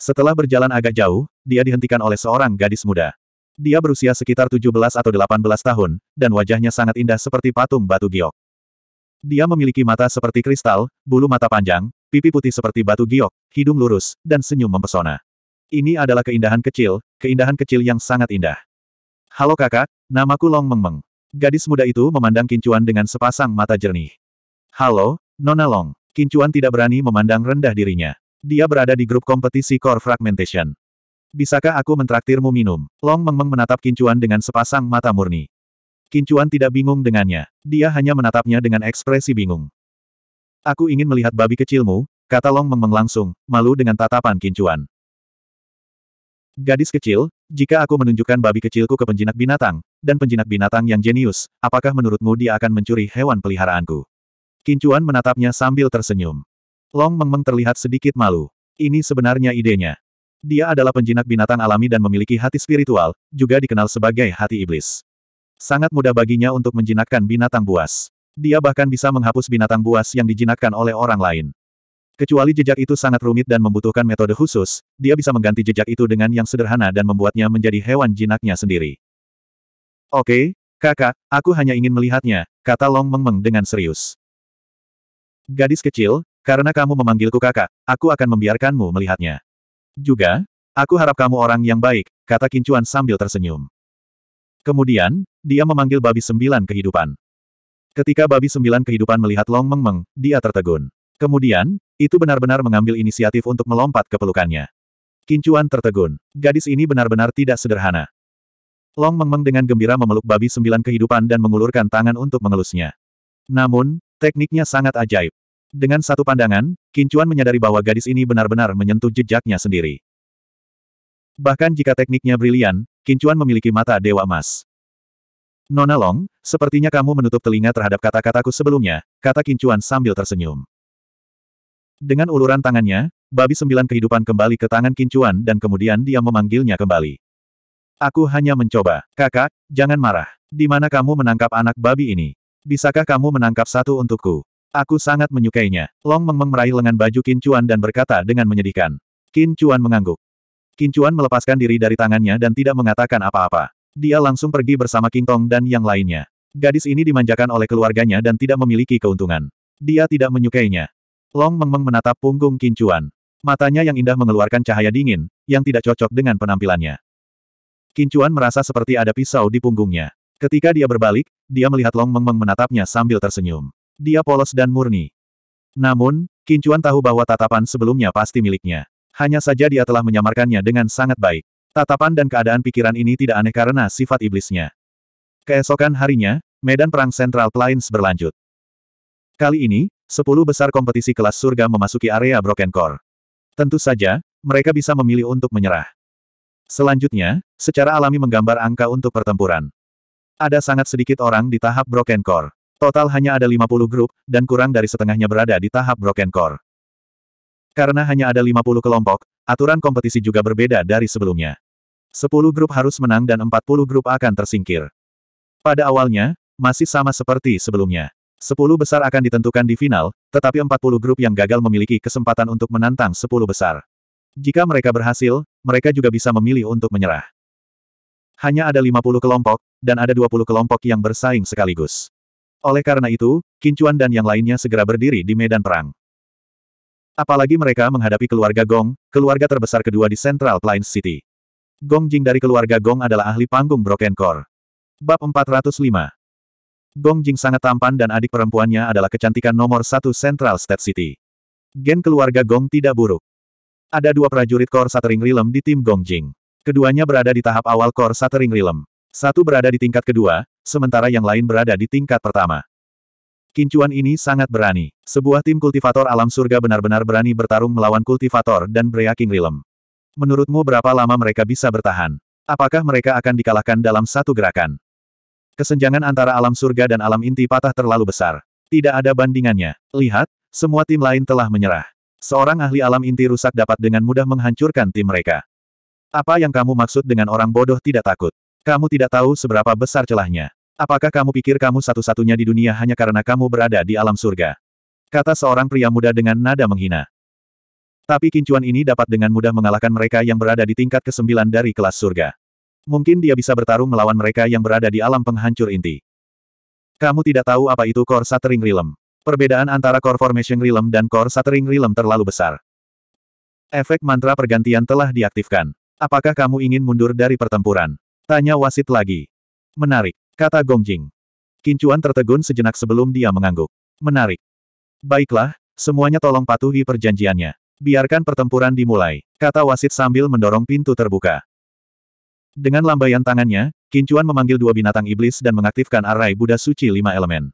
Speaker 1: Setelah berjalan agak jauh, dia dihentikan oleh seorang gadis muda. Dia berusia sekitar 17 atau 18 tahun, dan wajahnya sangat indah seperti patung batu giok. Dia memiliki mata seperti kristal, bulu mata panjang, pipi putih seperti batu giok, hidung lurus, dan senyum mempesona. Ini adalah keindahan kecil, keindahan kecil yang sangat indah. Halo kakak, namaku Long Meng Meng. Gadis muda itu memandang Kincuan dengan sepasang mata jernih. Halo, Nona Long. Kincuan tidak berani memandang rendah dirinya. Dia berada di grup kompetisi Core Fragmentation. Bisakah aku mentraktirmu minum? Long Meng Meng menatap Kincuan dengan sepasang mata murni. Kincuan tidak bingung dengannya. Dia hanya menatapnya dengan ekspresi bingung. Aku ingin melihat babi kecilmu, kata Long Meng Meng langsung, malu dengan tatapan Kincuan. Gadis kecil, jika aku menunjukkan babi kecilku ke penjinak binatang, dan penjinak binatang yang jenius, apakah menurutmu dia akan mencuri hewan peliharaanku? Kincuan menatapnya sambil tersenyum. Long Meng Meng terlihat sedikit malu. Ini sebenarnya idenya. Dia adalah penjinak binatang alami dan memiliki hati spiritual, juga dikenal sebagai hati iblis. Sangat mudah baginya untuk menjinakkan binatang buas. Dia bahkan bisa menghapus binatang buas yang dijinakkan oleh orang lain. Kecuali jejak itu sangat rumit dan membutuhkan metode khusus, dia bisa mengganti jejak itu dengan yang sederhana dan membuatnya menjadi hewan jinaknya sendiri. Oke, kakak, aku hanya ingin melihatnya, kata Long Meng Meng dengan serius. Gadis kecil, karena kamu memanggilku kakak, aku akan membiarkanmu melihatnya. Juga, aku harap kamu orang yang baik, kata Kincuan sambil tersenyum. Kemudian, dia memanggil babi sembilan kehidupan. Ketika babi sembilan kehidupan melihat Long Meng Meng, dia tertegun. Kemudian, itu benar-benar mengambil inisiatif untuk melompat ke pelukannya. Kincuan tertegun. Gadis ini benar-benar tidak sederhana. Long Meng dengan gembira memeluk babi sembilan kehidupan dan mengulurkan tangan untuk mengelusnya. Namun, tekniknya sangat ajaib. Dengan satu pandangan, Kincuan menyadari bahwa gadis ini benar-benar menyentuh jejaknya sendiri. Bahkan jika tekniknya brilian, Kincuan memiliki mata dewa emas. Nona Long, sepertinya kamu menutup telinga terhadap kata-kataku sebelumnya, kata Kincuan sambil tersenyum. Dengan uluran tangannya, babi sembilan kehidupan kembali ke tangan Kincuan dan kemudian dia memanggilnya kembali. Aku hanya mencoba. Kakak, jangan marah. Di mana kamu menangkap anak babi ini? Bisakah kamu menangkap satu untukku? Aku sangat menyukainya. Long -meng meraih lengan baju Kincuan dan berkata dengan menyedihkan. Kincuan mengangguk. Kincuan melepaskan diri dari tangannya dan tidak mengatakan apa-apa. Dia langsung pergi bersama King Tong dan yang lainnya. Gadis ini dimanjakan oleh keluarganya dan tidak memiliki keuntungan. Dia tidak menyukainya. Long Meng Meng menatap punggung Kincuan. Matanya yang indah mengeluarkan cahaya dingin, yang tidak cocok dengan penampilannya. Kincuan merasa seperti ada pisau di punggungnya. Ketika dia berbalik, dia melihat Long Meng Meng menatapnya sambil tersenyum. Dia polos dan murni. Namun, Kincuan tahu bahwa tatapan sebelumnya pasti miliknya. Hanya saja dia telah menyamarkannya dengan sangat baik. Tatapan dan keadaan pikiran ini tidak aneh karena sifat iblisnya. Keesokan harinya, medan perang Central Plains berlanjut. Kali ini, Sepuluh besar kompetisi kelas surga memasuki area Broken Core. Tentu saja, mereka bisa memilih untuk menyerah. Selanjutnya, secara alami menggambar angka untuk pertempuran. Ada sangat sedikit orang di tahap Broken Core. Total hanya ada 50 grup, dan kurang dari setengahnya berada di tahap Broken Core. Karena hanya ada 50 kelompok, aturan kompetisi juga berbeda dari sebelumnya. 10 grup harus menang dan 40 grup akan tersingkir. Pada awalnya, masih sama seperti sebelumnya. Sepuluh besar akan ditentukan di final, tetapi 40 grup yang gagal memiliki kesempatan untuk menantang sepuluh besar. Jika mereka berhasil, mereka juga bisa memilih untuk menyerah. Hanya ada 50 kelompok, dan ada 20 kelompok yang bersaing sekaligus. Oleh karena itu, Kincuan dan yang lainnya segera berdiri di medan perang. Apalagi mereka menghadapi keluarga Gong, keluarga terbesar kedua di Central Plains City. Gong Jing dari keluarga Gong adalah ahli panggung Broken Core. Bab 405 Gong Jing sangat tampan dan adik perempuannya adalah kecantikan nomor satu Central State City. Gen keluarga Gong tidak buruk. Ada dua prajurit Kor Satering Rilem di tim Gong Jing. Keduanya berada di tahap awal Kor Satering Rilem. Satu berada di tingkat kedua, sementara yang lain berada di tingkat pertama. Kincuan ini sangat berani. Sebuah tim kultivator alam surga benar-benar berani bertarung melawan kultivator dan Breaking Menurutmu berapa lama mereka bisa bertahan? Apakah mereka akan dikalahkan dalam satu gerakan? Kesenjangan antara alam surga dan alam inti patah terlalu besar. Tidak ada bandingannya. Lihat, semua tim lain telah menyerah. Seorang ahli alam inti rusak dapat dengan mudah menghancurkan tim mereka. Apa yang kamu maksud dengan orang bodoh tidak takut? Kamu tidak tahu seberapa besar celahnya. Apakah kamu pikir kamu satu-satunya di dunia hanya karena kamu berada di alam surga? Kata seorang pria muda dengan nada menghina. Tapi kincuan ini dapat dengan mudah mengalahkan mereka yang berada di tingkat ke-9 dari kelas surga. Mungkin dia bisa bertarung melawan mereka yang berada di alam penghancur inti. Kamu tidak tahu apa itu Core Shattering Realm. Perbedaan antara Core Formation Realm dan Core Shattering Realm terlalu besar. Efek mantra pergantian telah diaktifkan. Apakah kamu ingin mundur dari pertempuran? Tanya wasit lagi. Menarik, kata Gongjing. Kincuan tertegun sejenak sebelum dia mengangguk. Menarik. Baiklah, semuanya tolong patuhi perjanjiannya. Biarkan pertempuran dimulai, kata wasit sambil mendorong pintu terbuka. Dengan lambaian tangannya, Kincuan memanggil dua binatang iblis dan mengaktifkan arai Buddha suci lima elemen.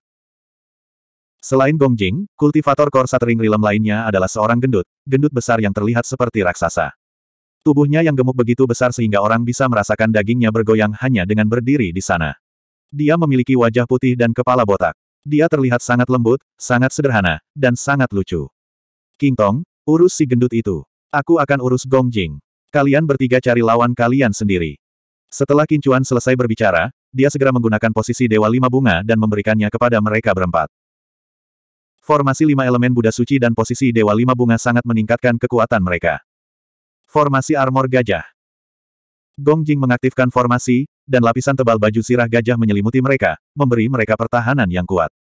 Speaker 1: Selain Gong Jing, kultivator Korsat Ring Rilem lainnya adalah seorang gendut, gendut besar yang terlihat seperti raksasa. Tubuhnya yang gemuk begitu besar sehingga orang bisa merasakan dagingnya bergoyang hanya dengan berdiri di sana. Dia memiliki wajah putih dan kepala botak. Dia terlihat sangat lembut, sangat sederhana, dan sangat lucu. King Tong, urus si gendut itu. Aku akan urus Gong Jing. Kalian bertiga cari lawan kalian sendiri. Setelah Kincuan selesai berbicara, dia segera menggunakan posisi Dewa Lima Bunga dan memberikannya kepada mereka berempat. Formasi lima elemen Buddha Suci dan posisi Dewa Lima Bunga sangat meningkatkan kekuatan mereka. Formasi Armor Gajah Gong Jing mengaktifkan formasi, dan lapisan tebal baju sirah gajah menyelimuti mereka, memberi mereka pertahanan yang kuat.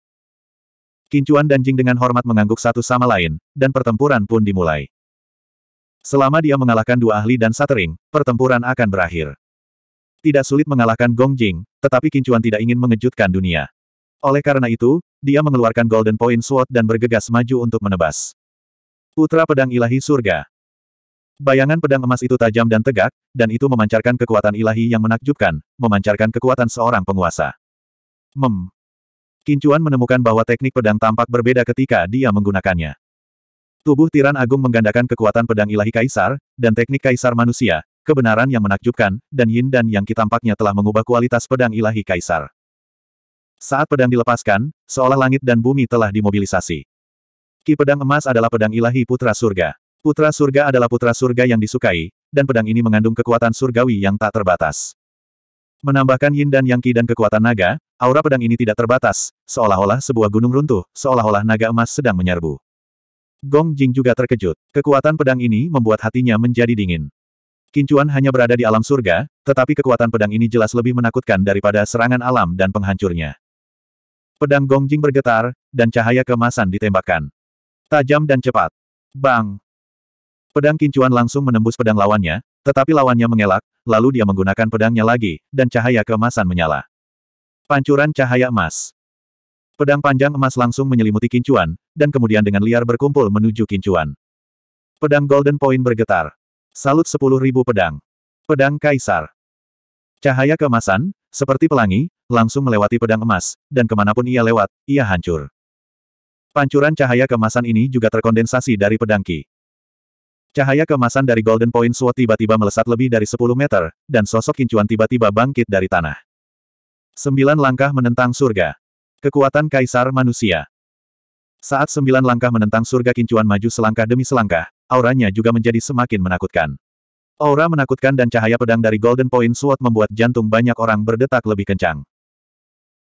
Speaker 1: Kincuan dan Jing dengan hormat mengangguk satu sama lain, dan pertempuran pun dimulai. Selama dia mengalahkan dua ahli dan satering, pertempuran akan berakhir. Tidak sulit mengalahkan Gong Jing, tetapi Kincuan tidak ingin mengejutkan dunia. Oleh karena itu, dia mengeluarkan Golden Point Sword dan bergegas maju untuk menebas. Putra Pedang Ilahi Surga Bayangan pedang emas itu tajam dan tegak, dan itu memancarkan kekuatan ilahi yang menakjubkan, memancarkan kekuatan seorang penguasa. Mem. Kincuan menemukan bahwa teknik pedang tampak berbeda ketika dia menggunakannya. Tubuh Tiran Agung menggandakan kekuatan pedang ilahi kaisar, dan teknik kaisar manusia, kebenaran yang menakjubkan, dan yin dan yang tampaknya telah mengubah kualitas pedang ilahi kaisar. Saat pedang dilepaskan, seolah langit dan bumi telah dimobilisasi. Ki pedang emas adalah pedang ilahi putra surga. Putra surga adalah putra surga yang disukai, dan pedang ini mengandung kekuatan surgawi yang tak terbatas. Menambahkan yin dan yang ki dan kekuatan naga, aura pedang ini tidak terbatas, seolah-olah sebuah gunung runtuh, seolah-olah naga emas sedang menyerbu. Gong Jing juga terkejut. Kekuatan pedang ini membuat hatinya menjadi dingin. Kincuan hanya berada di alam surga, tetapi kekuatan pedang ini jelas lebih menakutkan daripada serangan alam dan penghancurnya. Pedang Gongjing bergetar, dan cahaya kemasan ditembakkan. Tajam dan cepat. Bang! Pedang Kincuan langsung menembus pedang lawannya, tetapi lawannya mengelak, lalu dia menggunakan pedangnya lagi, dan cahaya kemasan menyala. Pancuran cahaya emas. Pedang panjang emas langsung menyelimuti Kincuan, dan kemudian dengan liar berkumpul menuju Kincuan. Pedang Golden Point bergetar. Salut ribu pedang. Pedang Kaisar. Cahaya kemasan, seperti pelangi, langsung melewati pedang emas, dan kemanapun ia lewat, ia hancur. Pancuran cahaya kemasan ini juga terkondensasi dari pedang Ki. Cahaya kemasan dari Golden Point Sword tiba-tiba melesat lebih dari 10 meter, dan sosok kincuan tiba-tiba bangkit dari tanah. Sembilan langkah menentang surga. Kekuatan Kaisar Manusia. Saat sembilan langkah menentang surga kincuan maju selangkah demi selangkah, auranya juga menjadi semakin menakutkan. Aura menakutkan dan cahaya pedang dari Golden Point Sword membuat jantung banyak orang berdetak lebih kencang.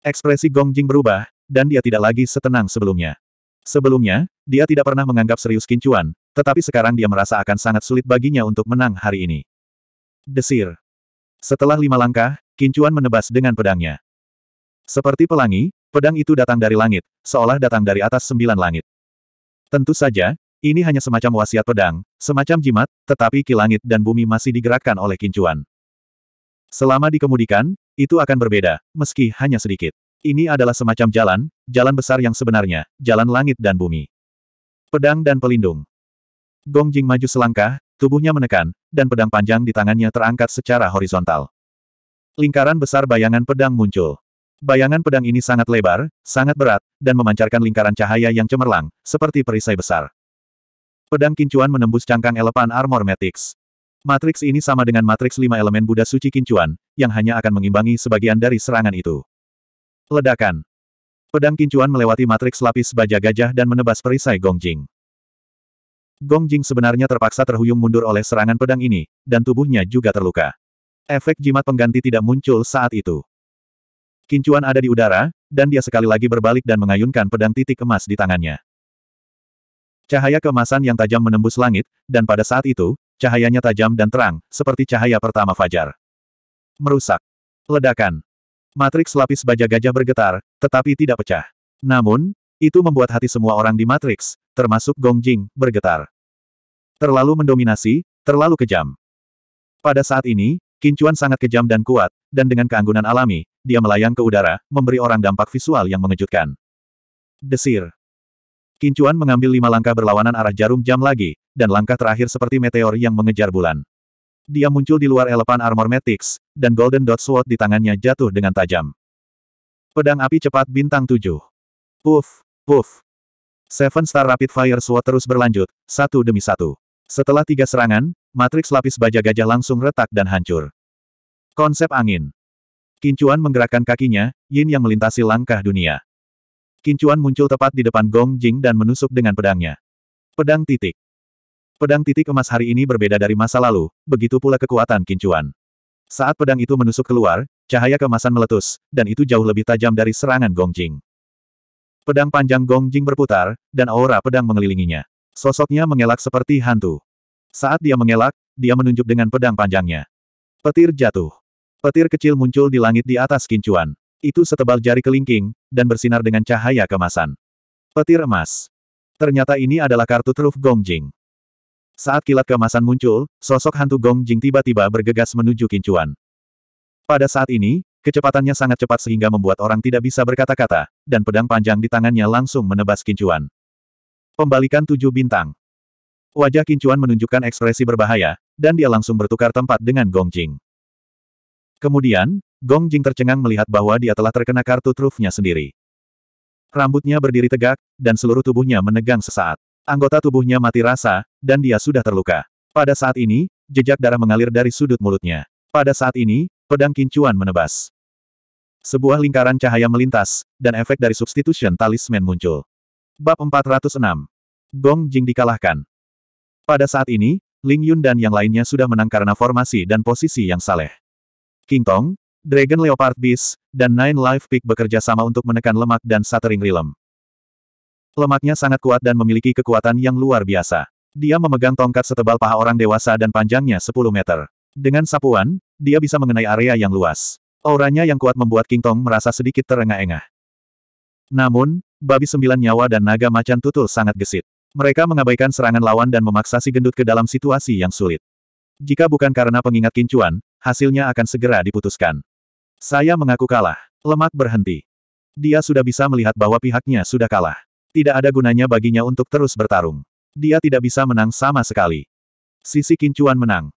Speaker 1: Ekspresi Gong Jing berubah, dan dia tidak lagi setenang sebelumnya. Sebelumnya, dia tidak pernah menganggap serius kincuan, tetapi sekarang dia merasa akan sangat sulit baginya untuk menang hari ini. Desir. Setelah lima langkah, kincuan menebas dengan pedangnya. Seperti pelangi, pedang itu datang dari langit, seolah datang dari atas sembilan langit. Tentu saja, ini hanya semacam wasiat pedang, semacam jimat, tetapi ki langit dan bumi masih digerakkan oleh kincuan. Selama dikemudikan, itu akan berbeda, meski hanya sedikit. Ini adalah semacam jalan, jalan besar yang sebenarnya, jalan langit dan bumi. Pedang dan pelindung. Gong Jing maju selangkah, tubuhnya menekan, dan pedang panjang di tangannya terangkat secara horizontal. Lingkaran besar bayangan pedang muncul. Bayangan pedang ini sangat lebar, sangat berat, dan memancarkan lingkaran cahaya yang cemerlang, seperti perisai besar. Pedang Kincuan menembus cangkang elepan armor Matrix. Matrix ini sama dengan matrix lima elemen Buddha Suci Kincuan, yang hanya akan mengimbangi sebagian dari serangan itu. Ledakan. Pedang Kincuan melewati matrix lapis baja gajah dan menebas perisai Gongjing. Gongjing sebenarnya terpaksa terhuyung mundur oleh serangan pedang ini, dan tubuhnya juga terluka. Efek jimat pengganti tidak muncul saat itu. Kincuan ada di udara, dan dia sekali lagi berbalik dan mengayunkan pedang titik emas di tangannya. Cahaya kemasan yang tajam menembus langit, dan pada saat itu, cahayanya tajam dan terang, seperti cahaya pertama fajar. Merusak. Ledakan. Matriks lapis baja gajah bergetar, tetapi tidak pecah. Namun, itu membuat hati semua orang di Matriks, termasuk Gong Jing, bergetar. Terlalu mendominasi, terlalu kejam. Pada saat ini, Kincuan sangat kejam dan kuat, dan dengan keanggunan alami, dia melayang ke udara, memberi orang dampak visual yang mengejutkan. Desir. Kincuan mengambil lima langkah berlawanan arah jarum jam lagi, dan langkah terakhir seperti meteor yang mengejar bulan. Dia muncul di luar elepan armor matrix, dan Golden Dot Sword di tangannya jatuh dengan tajam. Pedang api cepat bintang tujuh. Puff, puff. Seven Star Rapid Fire Sword terus berlanjut, satu demi satu. Setelah tiga serangan, matriks lapis baja gajah langsung retak dan hancur. Konsep angin. Kincuan menggerakkan kakinya, Yin yang melintasi langkah dunia. Kincuan muncul tepat di depan Gong Jing dan menusuk dengan pedangnya. Pedang titik. Pedang titik emas hari ini berbeda dari masa lalu, begitu pula kekuatan Kincuan. Saat pedang itu menusuk keluar, cahaya kemasan meletus, dan itu jauh lebih tajam dari serangan Gong Jing. Pedang panjang Gong Jing berputar, dan aura pedang mengelilinginya. Sosoknya mengelak seperti hantu. Saat dia mengelak, dia menunjuk dengan pedang panjangnya. Petir jatuh. Petir kecil muncul di langit di atas kincuan. Itu setebal jari kelingking, dan bersinar dengan cahaya kemasan. Petir emas. Ternyata ini adalah kartu truf Gong Jing. Saat kilat kemasan muncul, sosok hantu Gong Jing tiba-tiba bergegas menuju kincuan. Pada saat ini, kecepatannya sangat cepat sehingga membuat orang tidak bisa berkata-kata, dan pedang panjang di tangannya langsung menebas kincuan. Pembalikan tujuh bintang. Wajah kincuan menunjukkan ekspresi berbahaya, dan dia langsung bertukar tempat dengan Gong Jing. Kemudian, Gong Jing tercengang melihat bahwa dia telah terkena kartu trufnya sendiri. Rambutnya berdiri tegak, dan seluruh tubuhnya menegang sesaat. Anggota tubuhnya mati rasa, dan dia sudah terluka. Pada saat ini, jejak darah mengalir dari sudut mulutnya. Pada saat ini, pedang kincuan menebas. Sebuah lingkaran cahaya melintas, dan efek dari substitution talisman muncul. Bab 406. Gong Jing dikalahkan. Pada saat ini, Ling Yun dan yang lainnya sudah menang karena formasi dan posisi yang saleh. King Tong, Dragon Leopard Beast, dan Nine Life Peak bekerja sama untuk menekan lemak dan Shattering Realm. Lemaknya sangat kuat dan memiliki kekuatan yang luar biasa. Dia memegang tongkat setebal paha orang dewasa dan panjangnya 10 meter. Dengan sapuan, dia bisa mengenai area yang luas. Auranya yang kuat membuat King Tong merasa sedikit terengah-engah. Namun, babi sembilan nyawa dan naga macan tutul sangat gesit. Mereka mengabaikan serangan lawan dan memaksa si gendut ke dalam situasi yang sulit. Jika bukan karena pengingat kincuan, hasilnya akan segera diputuskan. Saya mengaku kalah. Lemak berhenti. Dia sudah bisa melihat bahwa pihaknya sudah kalah. Tidak ada gunanya baginya untuk terus bertarung. Dia tidak bisa menang sama sekali. Sisi Kincuan menang.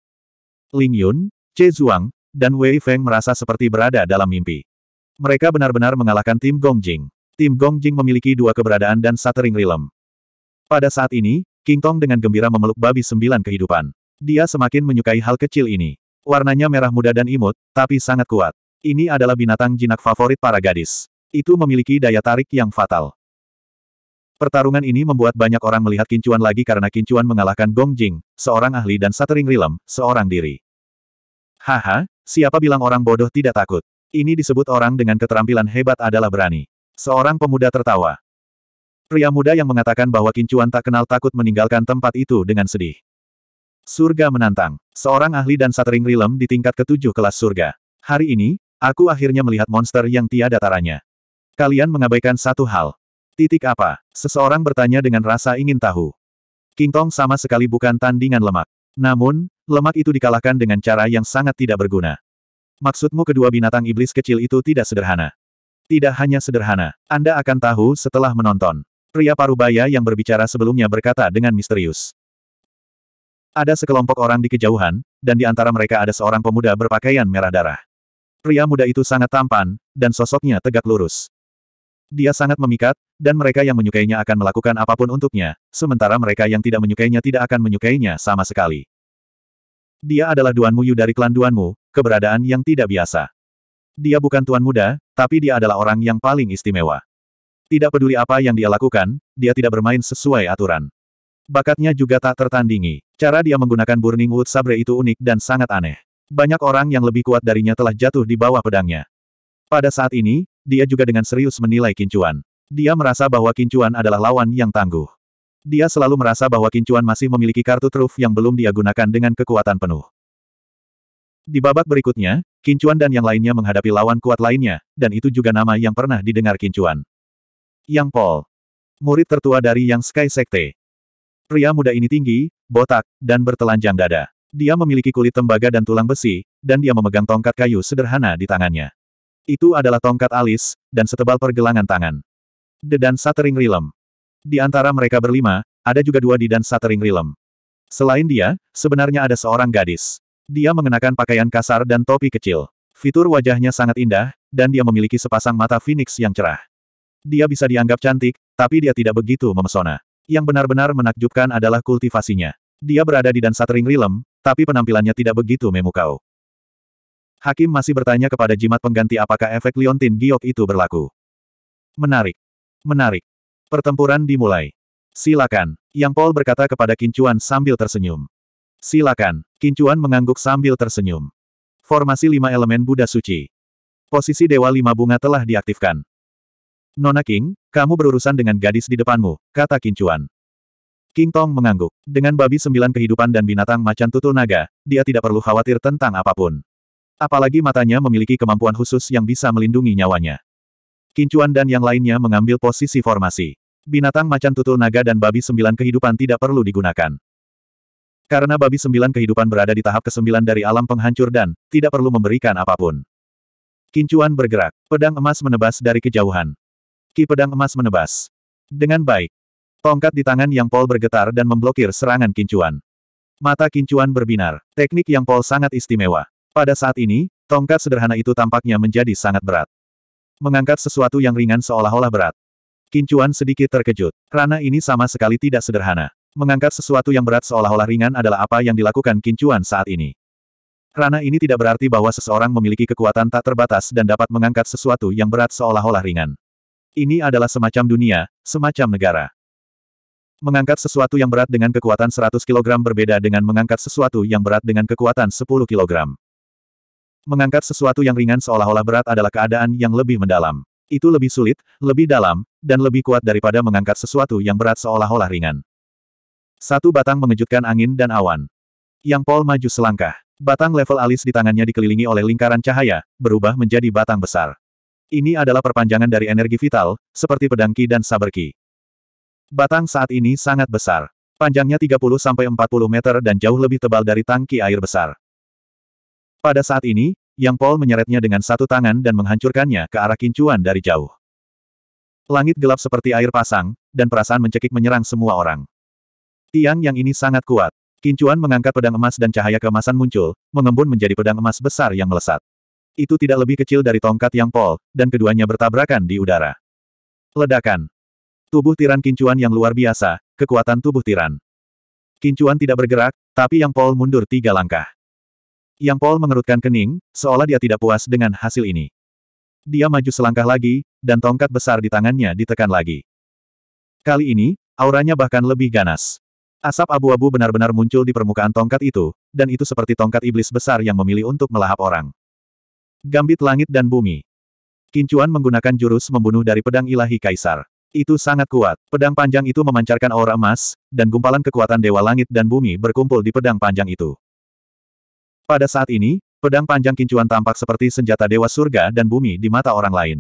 Speaker 1: Ling Yun, Che Zhuang, dan Wei Feng merasa seperti berada dalam mimpi. Mereka benar-benar mengalahkan tim Gong Jing. Tim Gong Jing memiliki dua keberadaan dan Satering Rilem. Pada saat ini, King Tong dengan gembira memeluk babi sembilan kehidupan. Dia semakin menyukai hal kecil ini. Warnanya merah muda dan imut, tapi sangat kuat. Ini adalah binatang jinak favorit para gadis. Itu memiliki daya tarik yang fatal. Pertarungan ini membuat banyak orang melihat Kincuan lagi karena Kincuan mengalahkan Gong Jing, seorang ahli dan Satering Rilem, seorang diri. Haha, siapa bilang orang bodoh tidak takut? Ini disebut orang dengan keterampilan hebat adalah berani. Seorang pemuda tertawa. Pria muda yang mengatakan bahwa Kincuan tak kenal takut meninggalkan tempat itu dengan sedih. Surga menantang. Seorang ahli dan Satering Rilem di tingkat ketujuh kelas surga. Hari ini, Aku akhirnya melihat monster yang tiada taranya. Kalian mengabaikan satu hal. Titik apa? Seseorang bertanya dengan rasa ingin tahu. King Tong sama sekali bukan tandingan lemak. Namun, lemak itu dikalahkan dengan cara yang sangat tidak berguna. Maksudmu kedua binatang iblis kecil itu tidak sederhana. Tidak hanya sederhana, Anda akan tahu setelah menonton. Pria parubaya yang berbicara sebelumnya berkata dengan misterius. Ada sekelompok orang di kejauhan, dan di antara mereka ada seorang pemuda berpakaian merah darah. Pria muda itu sangat tampan, dan sosoknya tegak lurus. Dia sangat memikat, dan mereka yang menyukainya akan melakukan apapun untuknya, sementara mereka yang tidak menyukainya tidak akan menyukainya sama sekali. Dia adalah Duan Muyu dari klan Duan keberadaan yang tidak biasa. Dia bukan tuan muda, tapi dia adalah orang yang paling istimewa. Tidak peduli apa yang dia lakukan, dia tidak bermain sesuai aturan. Bakatnya juga tak tertandingi. Cara dia menggunakan Burning Wood Sabre itu unik dan sangat aneh. Banyak orang yang lebih kuat darinya telah jatuh di bawah pedangnya. Pada saat ini, dia juga dengan serius menilai Kincuan. Dia merasa bahwa Kincuan adalah lawan yang tangguh. Dia selalu merasa bahwa Kincuan masih memiliki kartu truf yang belum dia gunakan dengan kekuatan penuh. Di babak berikutnya, Kincuan dan yang lainnya menghadapi lawan kuat lainnya, dan itu juga nama yang pernah didengar Kincuan. Yang Paul. Murid tertua dari Yang Sky Sekte. Pria muda ini tinggi, botak, dan bertelanjang dada. Dia memiliki kulit tembaga dan tulang besi, dan dia memegang tongkat kayu sederhana di tangannya. Itu adalah tongkat alis, dan setebal pergelangan tangan. The Dan Rilem. Di antara mereka berlima, ada juga dua di Dan Suttering Realm. Selain dia, sebenarnya ada seorang gadis. Dia mengenakan pakaian kasar dan topi kecil. Fitur wajahnya sangat indah, dan dia memiliki sepasang mata phoenix yang cerah. Dia bisa dianggap cantik, tapi dia tidak begitu memesona. Yang benar-benar menakjubkan adalah kultivasinya. Dia berada di dan satering rilem, tapi penampilannya tidak begitu memukau. Hakim masih bertanya kepada jimat pengganti apakah efek liontin giok itu berlaku. Menarik. Menarik. Pertempuran dimulai. Silakan. Yang Paul berkata kepada Kincuan sambil tersenyum. Silakan. Kincuan mengangguk sambil tersenyum. Formasi lima elemen Buddha Suci. Posisi Dewa Lima Bunga telah diaktifkan. Nona King, kamu berurusan dengan gadis di depanmu, kata Kincuan. King Tong mengangguk. Dengan babi sembilan kehidupan dan binatang macan tutul naga, dia tidak perlu khawatir tentang apapun. Apalagi matanya memiliki kemampuan khusus yang bisa melindungi nyawanya. Kincuan dan yang lainnya mengambil posisi formasi. Binatang macan tutul naga dan babi sembilan kehidupan tidak perlu digunakan. Karena babi sembilan kehidupan berada di tahap kesembilan dari alam penghancur dan tidak perlu memberikan apapun. Kincuan bergerak. Pedang emas menebas dari kejauhan. Ki pedang emas menebas. Dengan baik, Tongkat di tangan Yang Pol bergetar dan memblokir serangan Kincuan. Mata Kincuan berbinar. Teknik Yang Pol sangat istimewa. Pada saat ini, tongkat sederhana itu tampaknya menjadi sangat berat. Mengangkat sesuatu yang ringan seolah-olah berat. Kincuan sedikit terkejut. Rana ini sama sekali tidak sederhana. Mengangkat sesuatu yang berat seolah-olah ringan adalah apa yang dilakukan Kincuan saat ini. Rana ini tidak berarti bahwa seseorang memiliki kekuatan tak terbatas dan dapat mengangkat sesuatu yang berat seolah-olah ringan. Ini adalah semacam dunia, semacam negara. Mengangkat sesuatu yang berat dengan kekuatan 100 kg berbeda dengan mengangkat sesuatu yang berat dengan kekuatan 10 kg. Mengangkat sesuatu yang ringan seolah-olah berat adalah keadaan yang lebih mendalam. Itu lebih sulit, lebih dalam, dan lebih kuat daripada mengangkat sesuatu yang berat seolah-olah ringan. Satu batang mengejutkan angin dan awan. Yang Paul maju selangkah. Batang level alis di tangannya dikelilingi oleh lingkaran cahaya, berubah menjadi batang besar. Ini adalah perpanjangan dari energi vital, seperti pedang ki dan saber ki. Batang saat ini sangat besar. Panjangnya 30-40 meter dan jauh lebih tebal dari tangki air besar. Pada saat ini, Yang Paul menyeretnya dengan satu tangan dan menghancurkannya ke arah kincuan dari jauh. Langit gelap seperti air pasang, dan perasaan mencekik menyerang semua orang. Tiang yang ini sangat kuat. Kincuan mengangkat pedang emas dan cahaya kemasan muncul, mengembun menjadi pedang emas besar yang melesat. Itu tidak lebih kecil dari tongkat Yang Paul, dan keduanya bertabrakan di udara. Ledakan. Tubuh tiran kincuan yang luar biasa, kekuatan tubuh tiran. Kincuan tidak bergerak, tapi Yang Paul mundur tiga langkah. Yang Paul mengerutkan kening, seolah dia tidak puas dengan hasil ini. Dia maju selangkah lagi, dan tongkat besar di tangannya ditekan lagi. Kali ini, auranya bahkan lebih ganas. Asap abu-abu benar-benar muncul di permukaan tongkat itu, dan itu seperti tongkat iblis besar yang memilih untuk melahap orang. Gambit langit dan bumi. Kincuan menggunakan jurus membunuh dari pedang ilahi kaisar. Itu sangat kuat. Pedang panjang itu memancarkan aura emas, dan gumpalan kekuatan dewa langit dan bumi berkumpul di pedang panjang itu. Pada saat ini, pedang panjang kincuan tampak seperti senjata dewa surga dan bumi di mata orang lain.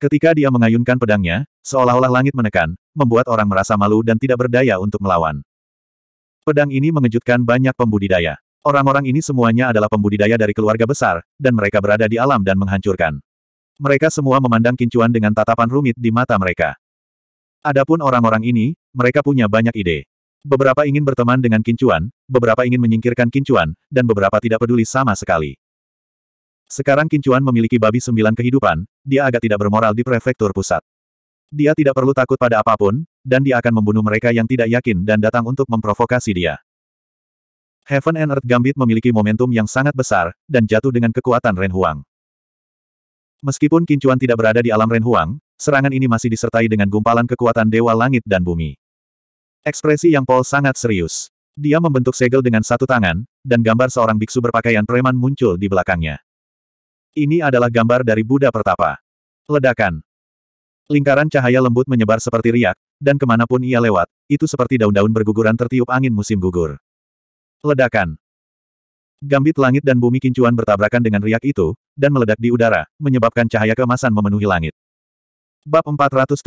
Speaker 1: Ketika dia mengayunkan pedangnya, seolah-olah langit menekan, membuat orang merasa malu dan tidak berdaya untuk melawan. Pedang ini mengejutkan banyak pembudidaya. Orang-orang ini semuanya adalah pembudidaya dari keluarga besar, dan mereka berada di alam dan menghancurkan. Mereka semua memandang Kincuan dengan tatapan rumit di mata mereka. Adapun orang-orang ini, mereka punya banyak ide. Beberapa ingin berteman dengan Kincuan, beberapa ingin menyingkirkan Kincuan, dan beberapa tidak peduli sama sekali. Sekarang Kincuan memiliki babi sembilan kehidupan, dia agak tidak bermoral di prefektur pusat. Dia tidak perlu takut pada apapun, dan dia akan membunuh mereka yang tidak yakin dan datang untuk memprovokasi dia. Heaven and Earth Gambit memiliki momentum yang sangat besar, dan jatuh dengan kekuatan Ren Huang. Meskipun Kincuan tidak berada di alam Renhuang, serangan ini masih disertai dengan gumpalan kekuatan Dewa Langit dan Bumi. Ekspresi Yang Pol sangat serius. Dia membentuk segel dengan satu tangan, dan gambar seorang biksu berpakaian preman muncul di belakangnya. Ini adalah gambar dari Buddha Pertapa. Ledakan. Lingkaran cahaya lembut menyebar seperti riak, dan kemanapun ia lewat, itu seperti daun-daun berguguran tertiup angin musim gugur. Ledakan. Gambit langit dan bumi kincuan bertabrakan dengan riak itu, dan meledak di udara, menyebabkan cahaya kemasan memenuhi langit. Bab 407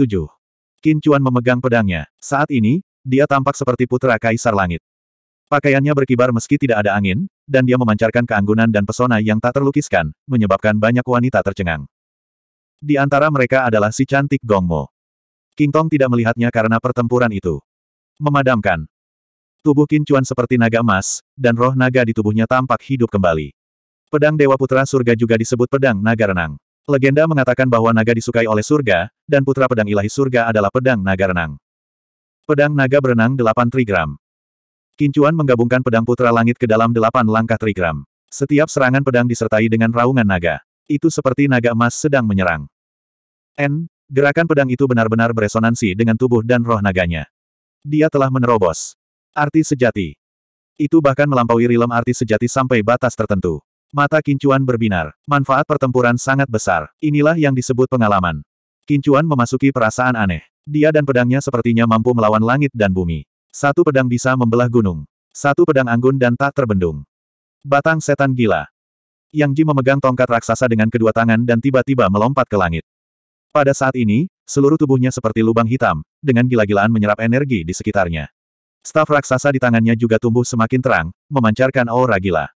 Speaker 1: Kincuan memegang pedangnya. Saat ini, dia tampak seperti putra kaisar langit. Pakaiannya berkibar meski tidak ada angin, dan dia memancarkan keanggunan dan pesona yang tak terlukiskan, menyebabkan banyak wanita tercengang. Di antara mereka adalah si cantik Gongmo. King Tong tidak melihatnya karena pertempuran itu. Memadamkan, Tubuh Kincuan seperti naga emas, dan roh naga di tubuhnya tampak hidup kembali. Pedang Dewa Putra Surga juga disebut pedang naga renang. Legenda mengatakan bahwa naga disukai oleh surga, dan putra pedang ilahi surga adalah pedang naga renang. Pedang naga berenang 8 trigram. Kincuan menggabungkan pedang putra langit ke dalam 8 langkah trigram. Setiap serangan pedang disertai dengan raungan naga. Itu seperti naga emas sedang menyerang. N. Gerakan pedang itu benar-benar beresonansi dengan tubuh dan roh naganya. Dia telah menerobos. Arti sejati. Itu bahkan melampaui rilem arti sejati sampai batas tertentu. Mata Kincuan berbinar. Manfaat pertempuran sangat besar. Inilah yang disebut pengalaman. Kincuan memasuki perasaan aneh. Dia dan pedangnya sepertinya mampu melawan langit dan bumi. Satu pedang bisa membelah gunung. Satu pedang anggun dan tak terbendung. Batang setan gila. Yang Ji memegang tongkat raksasa dengan kedua tangan dan tiba-tiba melompat ke langit. Pada saat ini, seluruh tubuhnya seperti lubang hitam, dengan gila-gilaan menyerap energi di sekitarnya. Staf raksasa di tangannya juga tumbuh semakin terang, memancarkan aura gila.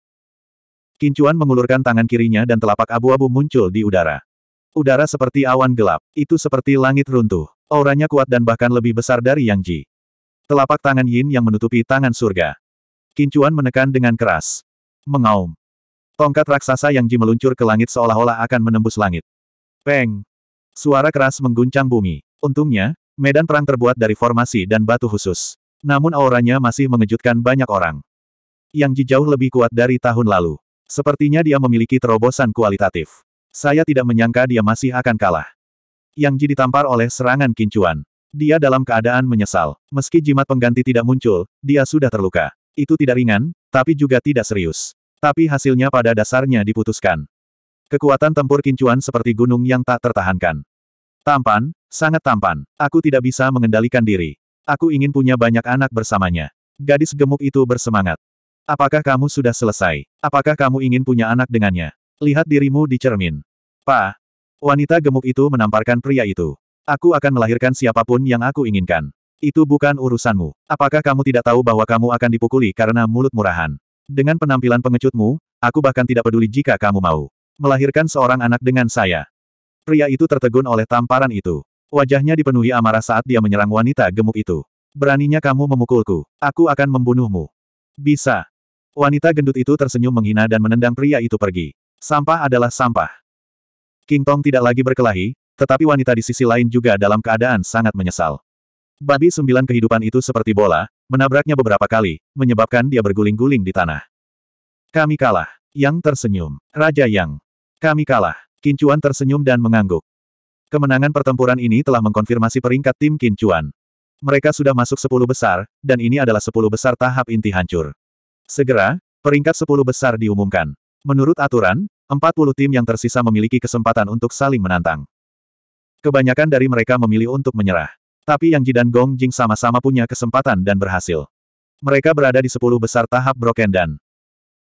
Speaker 1: Kincuan mengulurkan tangan kirinya dan telapak abu-abu muncul di udara. Udara seperti awan gelap, itu seperti langit runtuh. Auranya kuat dan bahkan lebih besar dari Yang Ji. Telapak tangan Yin yang menutupi tangan surga. Kincuan menekan dengan keras. Mengaum. Tongkat raksasa Yang Ji meluncur ke langit seolah-olah akan menembus langit. Peng. Suara keras mengguncang bumi. Untungnya, medan perang terbuat dari formasi dan batu khusus. Namun auranya masih mengejutkan banyak orang. Yang jauh lebih kuat dari tahun lalu. Sepertinya dia memiliki terobosan kualitatif. Saya tidak menyangka dia masih akan kalah. Yang Ji ditampar oleh serangan kincuan. Dia dalam keadaan menyesal. Meski jimat pengganti tidak muncul, dia sudah terluka. Itu tidak ringan, tapi juga tidak serius. Tapi hasilnya pada dasarnya diputuskan. Kekuatan tempur kincuan seperti gunung yang tak tertahankan. Tampan, sangat tampan. Aku tidak bisa mengendalikan diri. Aku ingin punya banyak anak bersamanya. Gadis gemuk itu bersemangat. Apakah kamu sudah selesai? Apakah kamu ingin punya anak dengannya? Lihat dirimu di cermin. Pa. Wanita gemuk itu menamparkan pria itu. Aku akan melahirkan siapapun yang aku inginkan. Itu bukan urusanmu. Apakah kamu tidak tahu bahwa kamu akan dipukuli karena mulut murahan? Dengan penampilan pengecutmu, aku bahkan tidak peduli jika kamu mau melahirkan seorang anak dengan saya. Pria itu tertegun oleh tamparan itu. Wajahnya dipenuhi amarah saat dia menyerang wanita gemuk itu. Beraninya kamu memukulku. Aku akan membunuhmu. Bisa. Wanita gendut itu tersenyum menghina dan menendang pria itu pergi. Sampah adalah sampah. King Tong tidak lagi berkelahi, tetapi wanita di sisi lain juga dalam keadaan sangat menyesal. Babi sembilan kehidupan itu seperti bola, menabraknya beberapa kali, menyebabkan dia berguling-guling di tanah. Kami kalah. Yang tersenyum. Raja Yang. Kami kalah. Kincuan tersenyum dan mengangguk. Kemenangan pertempuran ini telah mengkonfirmasi peringkat tim Qin Mereka sudah masuk sepuluh besar, dan ini adalah sepuluh besar tahap inti hancur. Segera, peringkat sepuluh besar diumumkan. Menurut aturan, empat puluh tim yang tersisa memiliki kesempatan untuk saling menantang. Kebanyakan dari mereka memilih untuk menyerah. Tapi Yang Ji dan Gong Jing sama-sama punya kesempatan dan berhasil. Mereka berada di sepuluh besar tahap Broken dan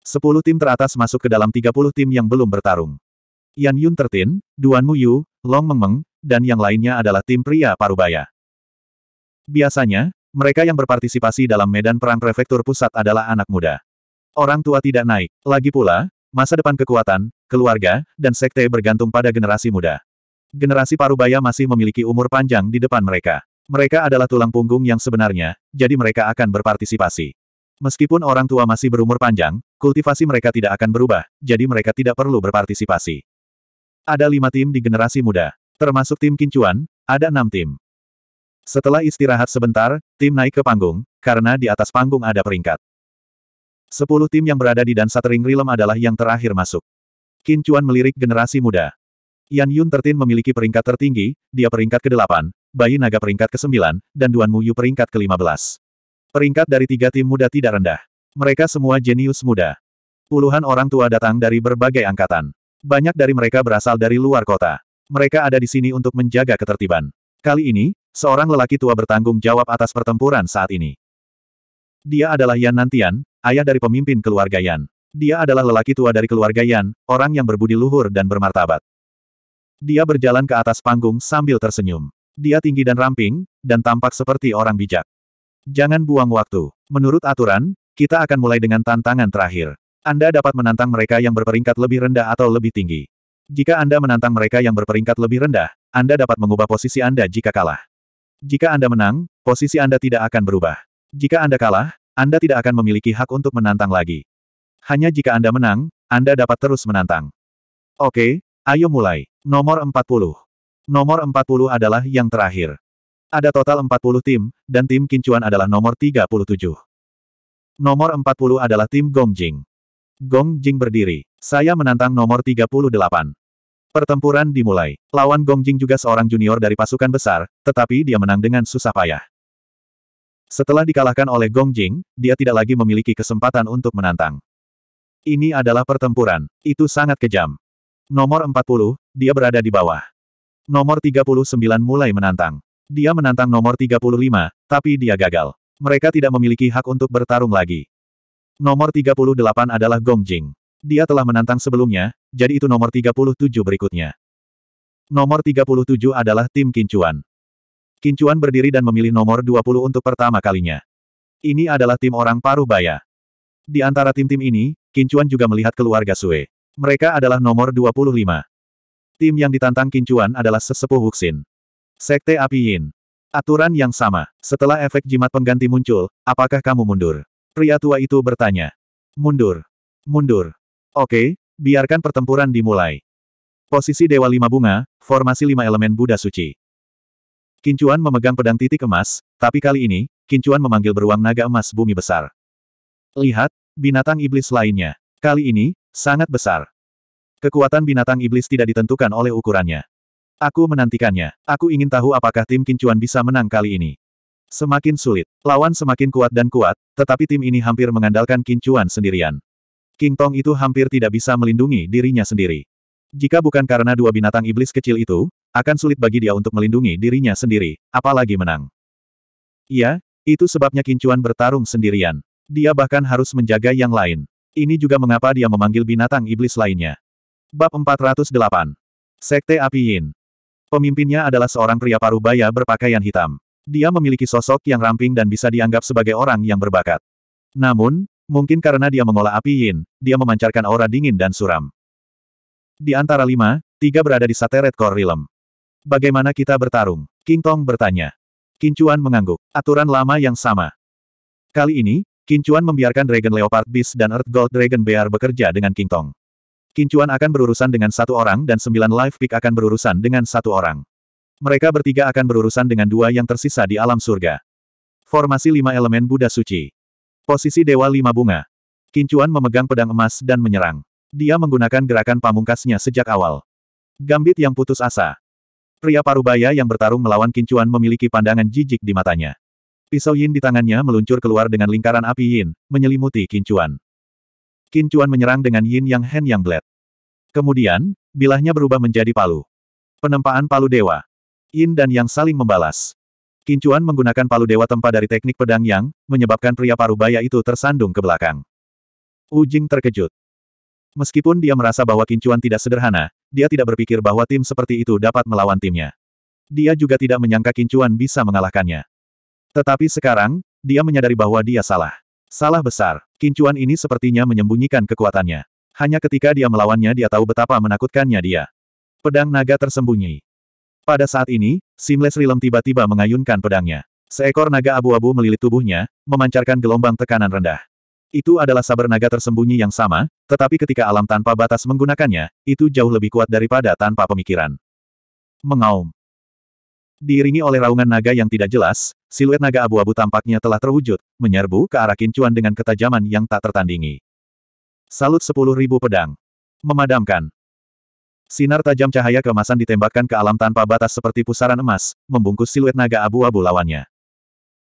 Speaker 1: sepuluh tim teratas masuk ke dalam tiga puluh tim yang belum bertarung. Yan Yun Tertin, Duan Muyu, Long Mengmeng, dan yang lainnya adalah tim pria parubaya. Biasanya, mereka yang berpartisipasi dalam medan perang prefektur pusat adalah anak muda. Orang tua tidak naik. Lagi pula, masa depan kekuatan, keluarga, dan sekte bergantung pada generasi muda. Generasi parubaya masih memiliki umur panjang di depan mereka. Mereka adalah tulang punggung yang sebenarnya, jadi mereka akan berpartisipasi. Meskipun orang tua masih berumur panjang, kultivasi mereka tidak akan berubah, jadi mereka tidak perlu berpartisipasi. Ada lima tim di generasi muda. Termasuk tim Kincuan, ada enam tim. Setelah istirahat sebentar, tim naik ke panggung, karena di atas panggung ada peringkat. Sepuluh tim yang berada di dan satering Rilem adalah yang terakhir masuk. Kincuan melirik generasi muda. Yan Yun Tertin memiliki peringkat tertinggi, dia peringkat ke-8, Bayi Naga peringkat ke-9, dan Duan Muyu peringkat ke-15. Peringkat dari tiga tim muda tidak rendah. Mereka semua jenius muda. Puluhan orang tua datang dari berbagai angkatan. Banyak dari mereka berasal dari luar kota. Mereka ada di sini untuk menjaga ketertiban. Kali ini, seorang lelaki tua bertanggung jawab atas pertempuran saat ini. Dia adalah Yan Nantian, ayah dari pemimpin keluarga Yan. Dia adalah lelaki tua dari keluarga Yan, orang yang berbudi luhur dan bermartabat. Dia berjalan ke atas panggung sambil tersenyum. Dia tinggi dan ramping, dan tampak seperti orang bijak. Jangan buang waktu. Menurut aturan, kita akan mulai dengan tantangan terakhir. Anda dapat menantang mereka yang berperingkat lebih rendah atau lebih tinggi. Jika Anda menantang mereka yang berperingkat lebih rendah, Anda dapat mengubah posisi Anda jika kalah. Jika Anda menang, posisi Anda tidak akan berubah. Jika Anda kalah, Anda tidak akan memiliki hak untuk menantang lagi. Hanya jika Anda menang, Anda dapat terus menantang. Oke, ayo mulai. Nomor 40. Nomor 40 adalah yang terakhir. Ada total 40 tim, dan tim Kincuan adalah nomor 37. Nomor 40 adalah tim Gongjing. Gong Jing berdiri. Saya menantang nomor 38. Pertempuran dimulai. Lawan Gong Jing juga seorang junior dari pasukan besar, tetapi dia menang dengan susah payah. Setelah dikalahkan oleh Gong Jing, dia tidak lagi memiliki kesempatan untuk menantang. Ini adalah pertempuran. Itu sangat kejam. Nomor 40, dia berada di bawah. Nomor 39 mulai menantang. Dia menantang nomor 35, tapi dia gagal. Mereka tidak memiliki hak untuk bertarung lagi. Nomor 38 adalah Gong Jing. Dia telah menantang sebelumnya, jadi itu nomor 37 berikutnya. Nomor 37 adalah tim Kincuan. Kincuan berdiri dan memilih nomor 20 untuk pertama kalinya. Ini adalah tim orang paruh baya. Di antara tim-tim ini, Kincuan juga melihat keluarga Sue. Mereka adalah nomor 25. Tim yang ditantang Kincuan adalah sesepuh Huxin. Sekte Api Yin. Aturan yang sama. Setelah efek jimat pengganti muncul, apakah kamu mundur? Pria tua itu bertanya. Mundur. Mundur. Oke, biarkan pertempuran dimulai. Posisi Dewa Lima Bunga, formasi lima elemen Buddha Suci. Kincuan memegang pedang titik emas, tapi kali ini, Kincuan memanggil beruang naga emas bumi besar. Lihat, binatang iblis lainnya. Kali ini, sangat besar. Kekuatan binatang iblis tidak ditentukan oleh ukurannya. Aku menantikannya. Aku ingin tahu apakah tim Kincuan bisa menang kali ini. Semakin sulit. Lawan semakin kuat dan kuat, tetapi tim ini hampir mengandalkan kincuan sendirian. King Tong itu hampir tidak bisa melindungi dirinya sendiri. Jika bukan karena dua binatang iblis kecil itu, akan sulit bagi dia untuk melindungi dirinya sendiri, apalagi menang. Iya, itu sebabnya kincuan bertarung sendirian. Dia bahkan harus menjaga yang lain. Ini juga mengapa dia memanggil binatang iblis lainnya. Bab 408 Sekte Api Yin Pemimpinnya adalah seorang pria parubaya berpakaian hitam. Dia memiliki sosok yang ramping dan bisa dianggap sebagai orang yang berbakat. Namun, mungkin karena dia mengolah api yin, dia memancarkan aura dingin dan suram. Di antara lima, tiga berada di Sateret Core Realm. Bagaimana kita bertarung? King Tong bertanya. Kincuan mengangguk. Aturan lama yang sama. Kali ini, Kincuan membiarkan Dragon Leopard Beast dan Earth Gold Dragon Bear bekerja dengan King Tong. Kincuan akan berurusan dengan satu orang dan sembilan life pick akan berurusan dengan satu orang. Mereka bertiga akan berurusan dengan dua yang tersisa di alam surga. Formasi lima elemen Buddha suci. Posisi Dewa Lima Bunga. Kincuan memegang pedang emas dan menyerang. Dia menggunakan gerakan pamungkasnya sejak awal. Gambit yang putus asa. Pria parubaya yang bertarung melawan Kincuan memiliki pandangan jijik di matanya. Pisau Yin di tangannya meluncur keluar dengan lingkaran api Yin, menyelimuti Kincuan. Kincuan menyerang dengan Yin Yang Hen Yang Blade. Kemudian, bilahnya berubah menjadi palu. Penempaan palu dewa. Yin dan Yang saling membalas. Kincuan menggunakan palu dewa tempa dari teknik pedang yang, menyebabkan pria parubaya itu tersandung ke belakang. Ujing terkejut. Meskipun dia merasa bahwa Kincuan tidak sederhana, dia tidak berpikir bahwa tim seperti itu dapat melawan timnya. Dia juga tidak menyangka Kincuan bisa mengalahkannya. Tetapi sekarang, dia menyadari bahwa dia salah. Salah besar, Kincuan ini sepertinya menyembunyikan kekuatannya. Hanya ketika dia melawannya dia tahu betapa menakutkannya dia. Pedang naga tersembunyi. Pada saat ini, Simles Rilem tiba-tiba mengayunkan pedangnya. Seekor naga abu-abu melilit tubuhnya, memancarkan gelombang tekanan rendah. Itu adalah saber naga tersembunyi yang sama, tetapi ketika alam tanpa batas menggunakannya, itu jauh lebih kuat daripada tanpa pemikiran. Mengaum. Diiringi oleh raungan naga yang tidak jelas, siluet naga abu-abu tampaknya telah terwujud, menyerbu ke arah Kincuan dengan ketajaman yang tak tertandingi. Salut ribu pedang. Memadamkan. Sinar tajam cahaya kemasan ditembakkan ke alam tanpa batas seperti pusaran emas, membungkus siluet naga abu-abu lawannya.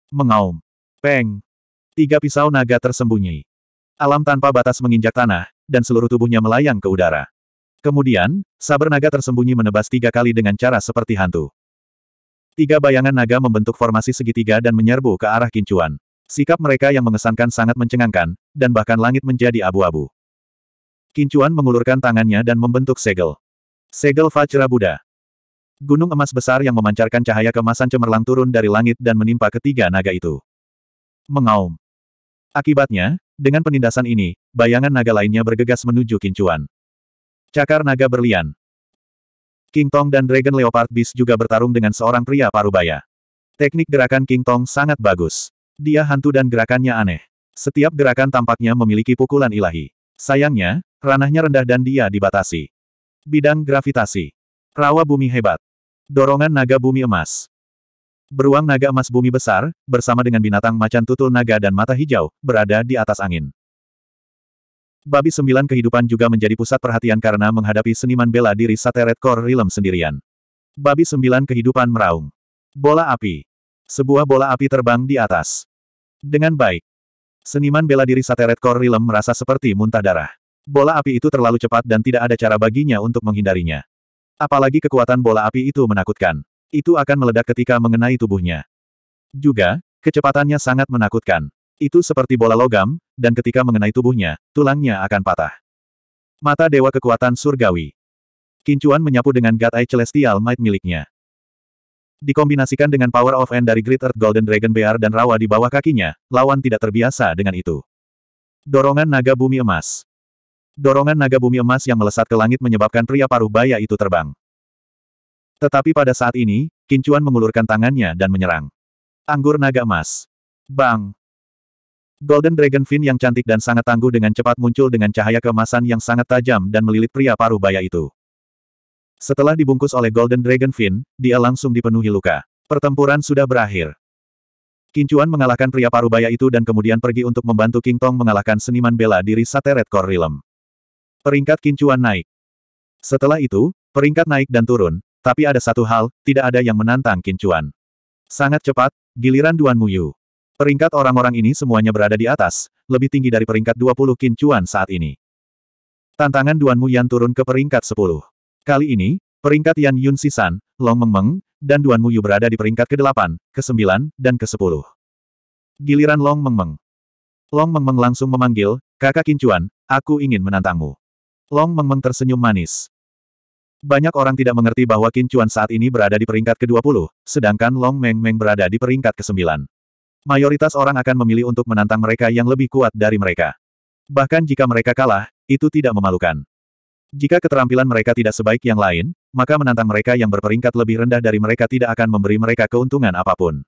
Speaker 1: Mengaum. Peng. Tiga pisau naga tersembunyi. Alam tanpa batas menginjak tanah, dan seluruh tubuhnya melayang ke udara. Kemudian, sabar naga tersembunyi menebas tiga kali dengan cara seperti hantu. Tiga bayangan naga membentuk formasi segitiga dan menyerbu ke arah kincuan. Sikap mereka yang mengesankan sangat mencengangkan, dan bahkan langit menjadi abu-abu. Kincuan mengulurkan tangannya dan membentuk segel. Segel Buddha. Gunung emas besar yang memancarkan cahaya kemasan cemerlang turun dari langit dan menimpa ketiga naga itu. Mengaum. Akibatnya, dengan penindasan ini, bayangan naga lainnya bergegas menuju kincuan. Cakar naga berlian. King Tong dan Dragon Leopard Beast juga bertarung dengan seorang pria parubaya. Teknik gerakan King Tong sangat bagus. Dia hantu dan gerakannya aneh. Setiap gerakan tampaknya memiliki pukulan ilahi. Sayangnya, ranahnya rendah dan dia dibatasi. Bidang gravitasi. Rawa bumi hebat. Dorongan naga bumi emas. Beruang naga emas bumi besar, bersama dengan binatang macan tutul naga dan mata hijau, berada di atas angin. Babi sembilan kehidupan juga menjadi pusat perhatian karena menghadapi seniman bela diri Sateret Core Realm sendirian. Babi sembilan kehidupan meraung. Bola api. Sebuah bola api terbang di atas. Dengan baik. Seniman bela diri Sateret Core Realm merasa seperti muntah darah. Bola api itu terlalu cepat dan tidak ada cara baginya untuk menghindarinya. Apalagi kekuatan bola api itu menakutkan. Itu akan meledak ketika mengenai tubuhnya. Juga, kecepatannya sangat menakutkan. Itu seperti bola logam, dan ketika mengenai tubuhnya, tulangnya akan patah. Mata Dewa Kekuatan Surgawi. Kincuan menyapu dengan God Eye Celestial Might miliknya. Dikombinasikan dengan Power of End dari Great Earth Golden Dragon Bear dan rawa di bawah kakinya, lawan tidak terbiasa dengan itu. Dorongan Naga Bumi Emas dorongan naga bumi emas yang melesat ke langit menyebabkan pria paruh baya itu terbang. Tetapi pada saat ini, Kincuan mengulurkan tangannya dan menyerang. Anggur naga emas. Bang! Golden Dragon Fin yang cantik dan sangat tangguh dengan cepat muncul dengan cahaya kemasan yang sangat tajam dan melilit pria paruh baya itu. Setelah dibungkus oleh Golden Dragon Fin, dia langsung dipenuhi luka. Pertempuran sudah berakhir. Kincuan mengalahkan pria baya itu dan kemudian pergi untuk membantu King Tong mengalahkan seniman bela diri Sateret Korrilem. Peringkat kincuan naik. Setelah itu, peringkat naik dan turun, tapi ada satu hal, tidak ada yang menantang kincuan. Sangat cepat, giliran Duan Muyu. Peringkat orang-orang ini semuanya berada di atas, lebih tinggi dari peringkat 20 kincuan saat ini. Tantangan Duan Muyan turun ke peringkat 10. Kali ini, peringkat Yan Yun Sisan, Long Meng Meng, dan Duan Muyu berada di peringkat ke-8, ke-9, dan ke-10. Giliran Long Meng Meng. Long Meng Meng langsung memanggil, kakak kincuan, aku ingin menantangmu. Long Meng Meng tersenyum manis. Banyak orang tidak mengerti bahwa Kincuan saat ini berada di peringkat ke-20, sedangkan Long Meng Meng berada di peringkat ke-9. Mayoritas orang akan memilih untuk menantang mereka yang lebih kuat dari mereka. Bahkan jika mereka kalah, itu tidak memalukan. Jika keterampilan mereka tidak sebaik yang lain, maka menantang mereka yang berperingkat lebih rendah dari mereka tidak akan memberi mereka keuntungan apapun.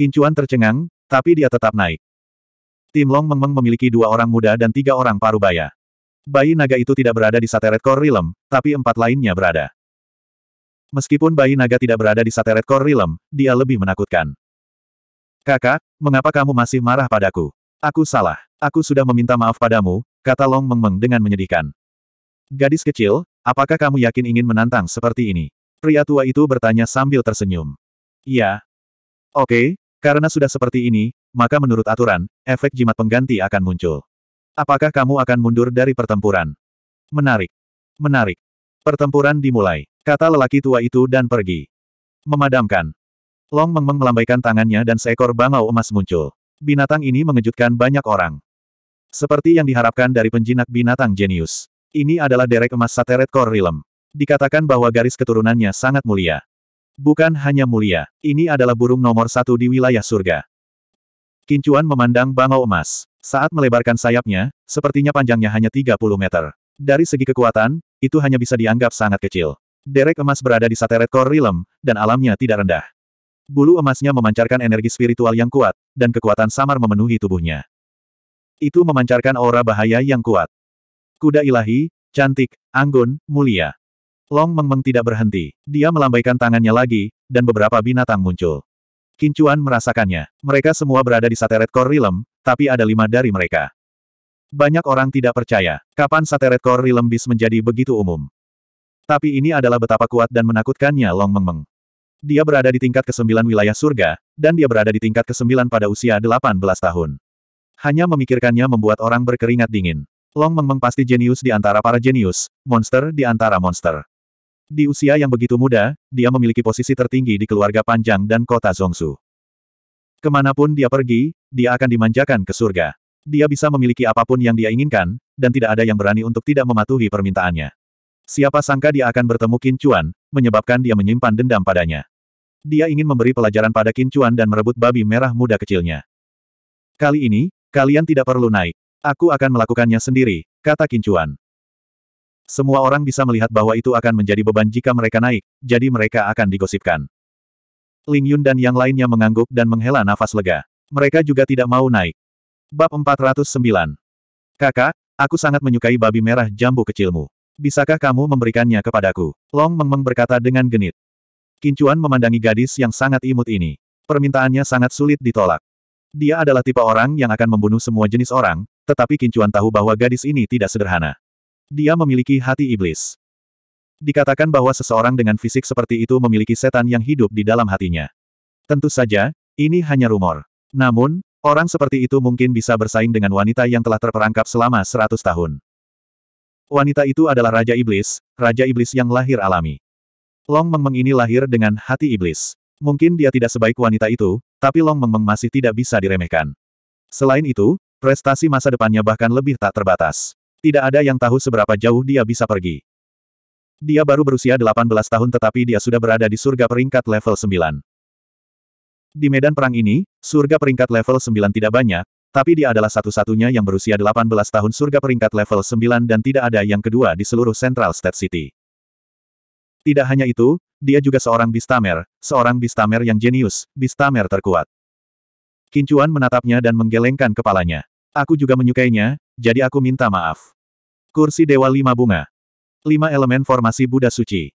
Speaker 1: Kincuan tercengang, tapi dia tetap naik. Tim Long Meng Meng memiliki dua orang muda dan tiga orang parubaya. Bayi naga itu tidak berada di Sateret Core Realm, tapi empat lainnya berada. Meskipun bayi naga tidak berada di Sateret Core Realm, dia lebih menakutkan. Kakak, mengapa kamu masih marah padaku? Aku salah. Aku sudah meminta maaf padamu, kata Long Meng Meng dengan menyedihkan. Gadis kecil, apakah kamu yakin ingin menantang seperti ini? Pria tua itu bertanya sambil tersenyum. Iya. Oke, karena sudah seperti ini, maka menurut aturan, efek jimat pengganti akan muncul. Apakah kamu akan mundur dari pertempuran? Menarik. Menarik. Pertempuran dimulai. Kata lelaki tua itu dan pergi. Memadamkan. Long -meng melambaikan tangannya dan seekor bangau emas muncul. Binatang ini mengejutkan banyak orang. Seperti yang diharapkan dari penjinak binatang jenius. Ini adalah derek emas Sateret korilem. Dikatakan bahwa garis keturunannya sangat mulia. Bukan hanya mulia, ini adalah burung nomor satu di wilayah surga. Kincuan memandang bangau emas. Saat melebarkan sayapnya, sepertinya panjangnya hanya 30 meter. Dari segi kekuatan, itu hanya bisa dianggap sangat kecil. Derek emas berada di sateret core realm, dan alamnya tidak rendah. Bulu emasnya memancarkan energi spiritual yang kuat, dan kekuatan samar memenuhi tubuhnya. Itu memancarkan aura bahaya yang kuat. Kuda ilahi, cantik, anggun, mulia. Long Meng tidak berhenti. Dia melambaikan tangannya lagi, dan beberapa binatang muncul. Kincuan merasakannya. Mereka semua berada di Sateret Core Realm, tapi ada lima dari mereka. Banyak orang tidak percaya, kapan Sateret Core Realm bis menjadi begitu umum. Tapi ini adalah betapa kuat dan menakutkannya Long Meng Meng. Dia berada di tingkat ke-9 wilayah surga, dan dia berada di tingkat ke-9 pada usia 18 tahun. Hanya memikirkannya membuat orang berkeringat dingin. Long Meng Meng pasti jenius di antara para jenius, monster di antara monster. Di usia yang begitu muda, dia memiliki posisi tertinggi di keluarga panjang dan kota Zongsu. Kemanapun dia pergi, dia akan dimanjakan ke surga. Dia bisa memiliki apapun yang dia inginkan, dan tidak ada yang berani untuk tidak mematuhi permintaannya. Siapa sangka dia akan bertemu Qin menyebabkan dia menyimpan dendam padanya. Dia ingin memberi pelajaran pada Qin dan merebut babi merah muda kecilnya. Kali ini, kalian tidak perlu naik. Aku akan melakukannya sendiri, kata Qin semua orang bisa melihat bahwa itu akan menjadi beban jika mereka naik, jadi mereka akan digosipkan. Ling Yun dan yang lainnya mengangguk dan menghela nafas lega. Mereka juga tidak mau naik. Bab 409 Kakak, aku sangat menyukai babi merah jambu kecilmu. Bisakah kamu memberikannya kepadaku? Long -meng berkata dengan genit. Kincuan memandangi gadis yang sangat imut ini. Permintaannya sangat sulit ditolak. Dia adalah tipe orang yang akan membunuh semua jenis orang, tetapi Kincuan tahu bahwa gadis ini tidak sederhana. Dia memiliki hati iblis. Dikatakan bahwa seseorang dengan fisik seperti itu memiliki setan yang hidup di dalam hatinya. Tentu saja, ini hanya rumor. Namun, orang seperti itu mungkin bisa bersaing dengan wanita yang telah terperangkap selama seratus tahun. Wanita itu adalah Raja Iblis, Raja Iblis yang lahir alami. Long Meng Meng ini lahir dengan hati iblis. Mungkin dia tidak sebaik wanita itu, tapi Long Meng Meng masih tidak bisa diremehkan. Selain itu, prestasi masa depannya bahkan lebih tak terbatas. Tidak ada yang tahu seberapa jauh dia bisa pergi. Dia baru berusia 18 tahun tetapi dia sudah berada di surga peringkat level 9. Di medan perang ini, surga peringkat level 9 tidak banyak, tapi dia adalah satu-satunya yang berusia 18 tahun surga peringkat level 9 dan tidak ada yang kedua di seluruh Central State City. Tidak hanya itu, dia juga seorang Bistamer, seorang Bistamer yang jenius, Bistamer terkuat. Kincuan menatapnya dan menggelengkan kepalanya. Aku juga menyukainya, jadi aku minta maaf. Kursi Dewa Lima Bunga. Lima elemen formasi Buddha Suci.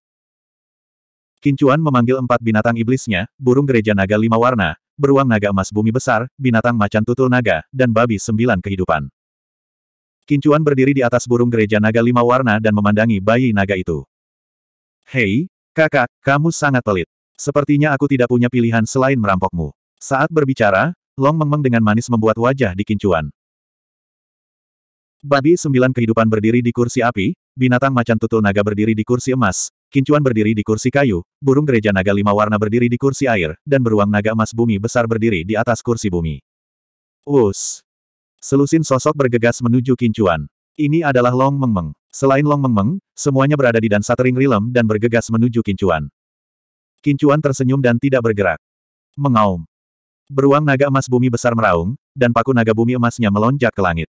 Speaker 1: Kincuan memanggil empat binatang iblisnya, burung gereja naga lima warna, beruang naga emas bumi besar, binatang macan tutul naga, dan babi sembilan kehidupan. Kincuan berdiri di atas burung gereja naga lima warna dan memandangi bayi naga itu. Hei, kakak, kamu sangat pelit. Sepertinya aku tidak punya pilihan selain merampokmu. Saat berbicara, Long Meng Meng dengan manis membuat wajah di Kincuan. Babi sembilan kehidupan berdiri di kursi api, binatang macan tutul naga berdiri di kursi emas, kincuan berdiri di kursi kayu, burung gereja naga lima warna berdiri di kursi air, dan beruang naga emas bumi besar berdiri di atas kursi bumi. Us. Selusin sosok bergegas menuju kincuan. Ini adalah Long Meng Meng. Selain Long Meng Meng, semuanya berada di dan tering Rilem dan bergegas menuju kincuan. Kincuan tersenyum dan tidak bergerak. Mengaum. Beruang naga emas bumi besar meraung, dan paku naga bumi emasnya melonjak ke langit.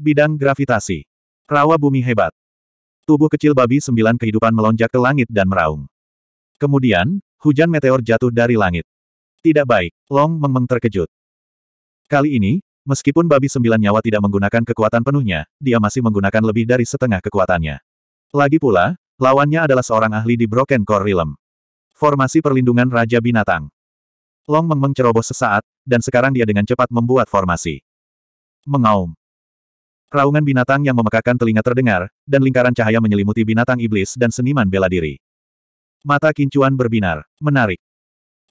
Speaker 1: Bidang gravitasi. Rawa bumi hebat. Tubuh kecil babi sembilan kehidupan melonjak ke langit dan meraung. Kemudian, hujan meteor jatuh dari langit. Tidak baik, Long Meng terkejut. Kali ini, meskipun babi sembilan nyawa tidak menggunakan kekuatan penuhnya, dia masih menggunakan lebih dari setengah kekuatannya. Lagi pula, lawannya adalah seorang ahli di Broken Core Realm. Formasi perlindungan Raja Binatang. Long Meng ceroboh sesaat, dan sekarang dia dengan cepat membuat formasi. Mengaum. Raungan binatang yang memekakan telinga terdengar, dan lingkaran cahaya menyelimuti binatang iblis dan seniman bela diri. Mata kincuan berbinar, menarik.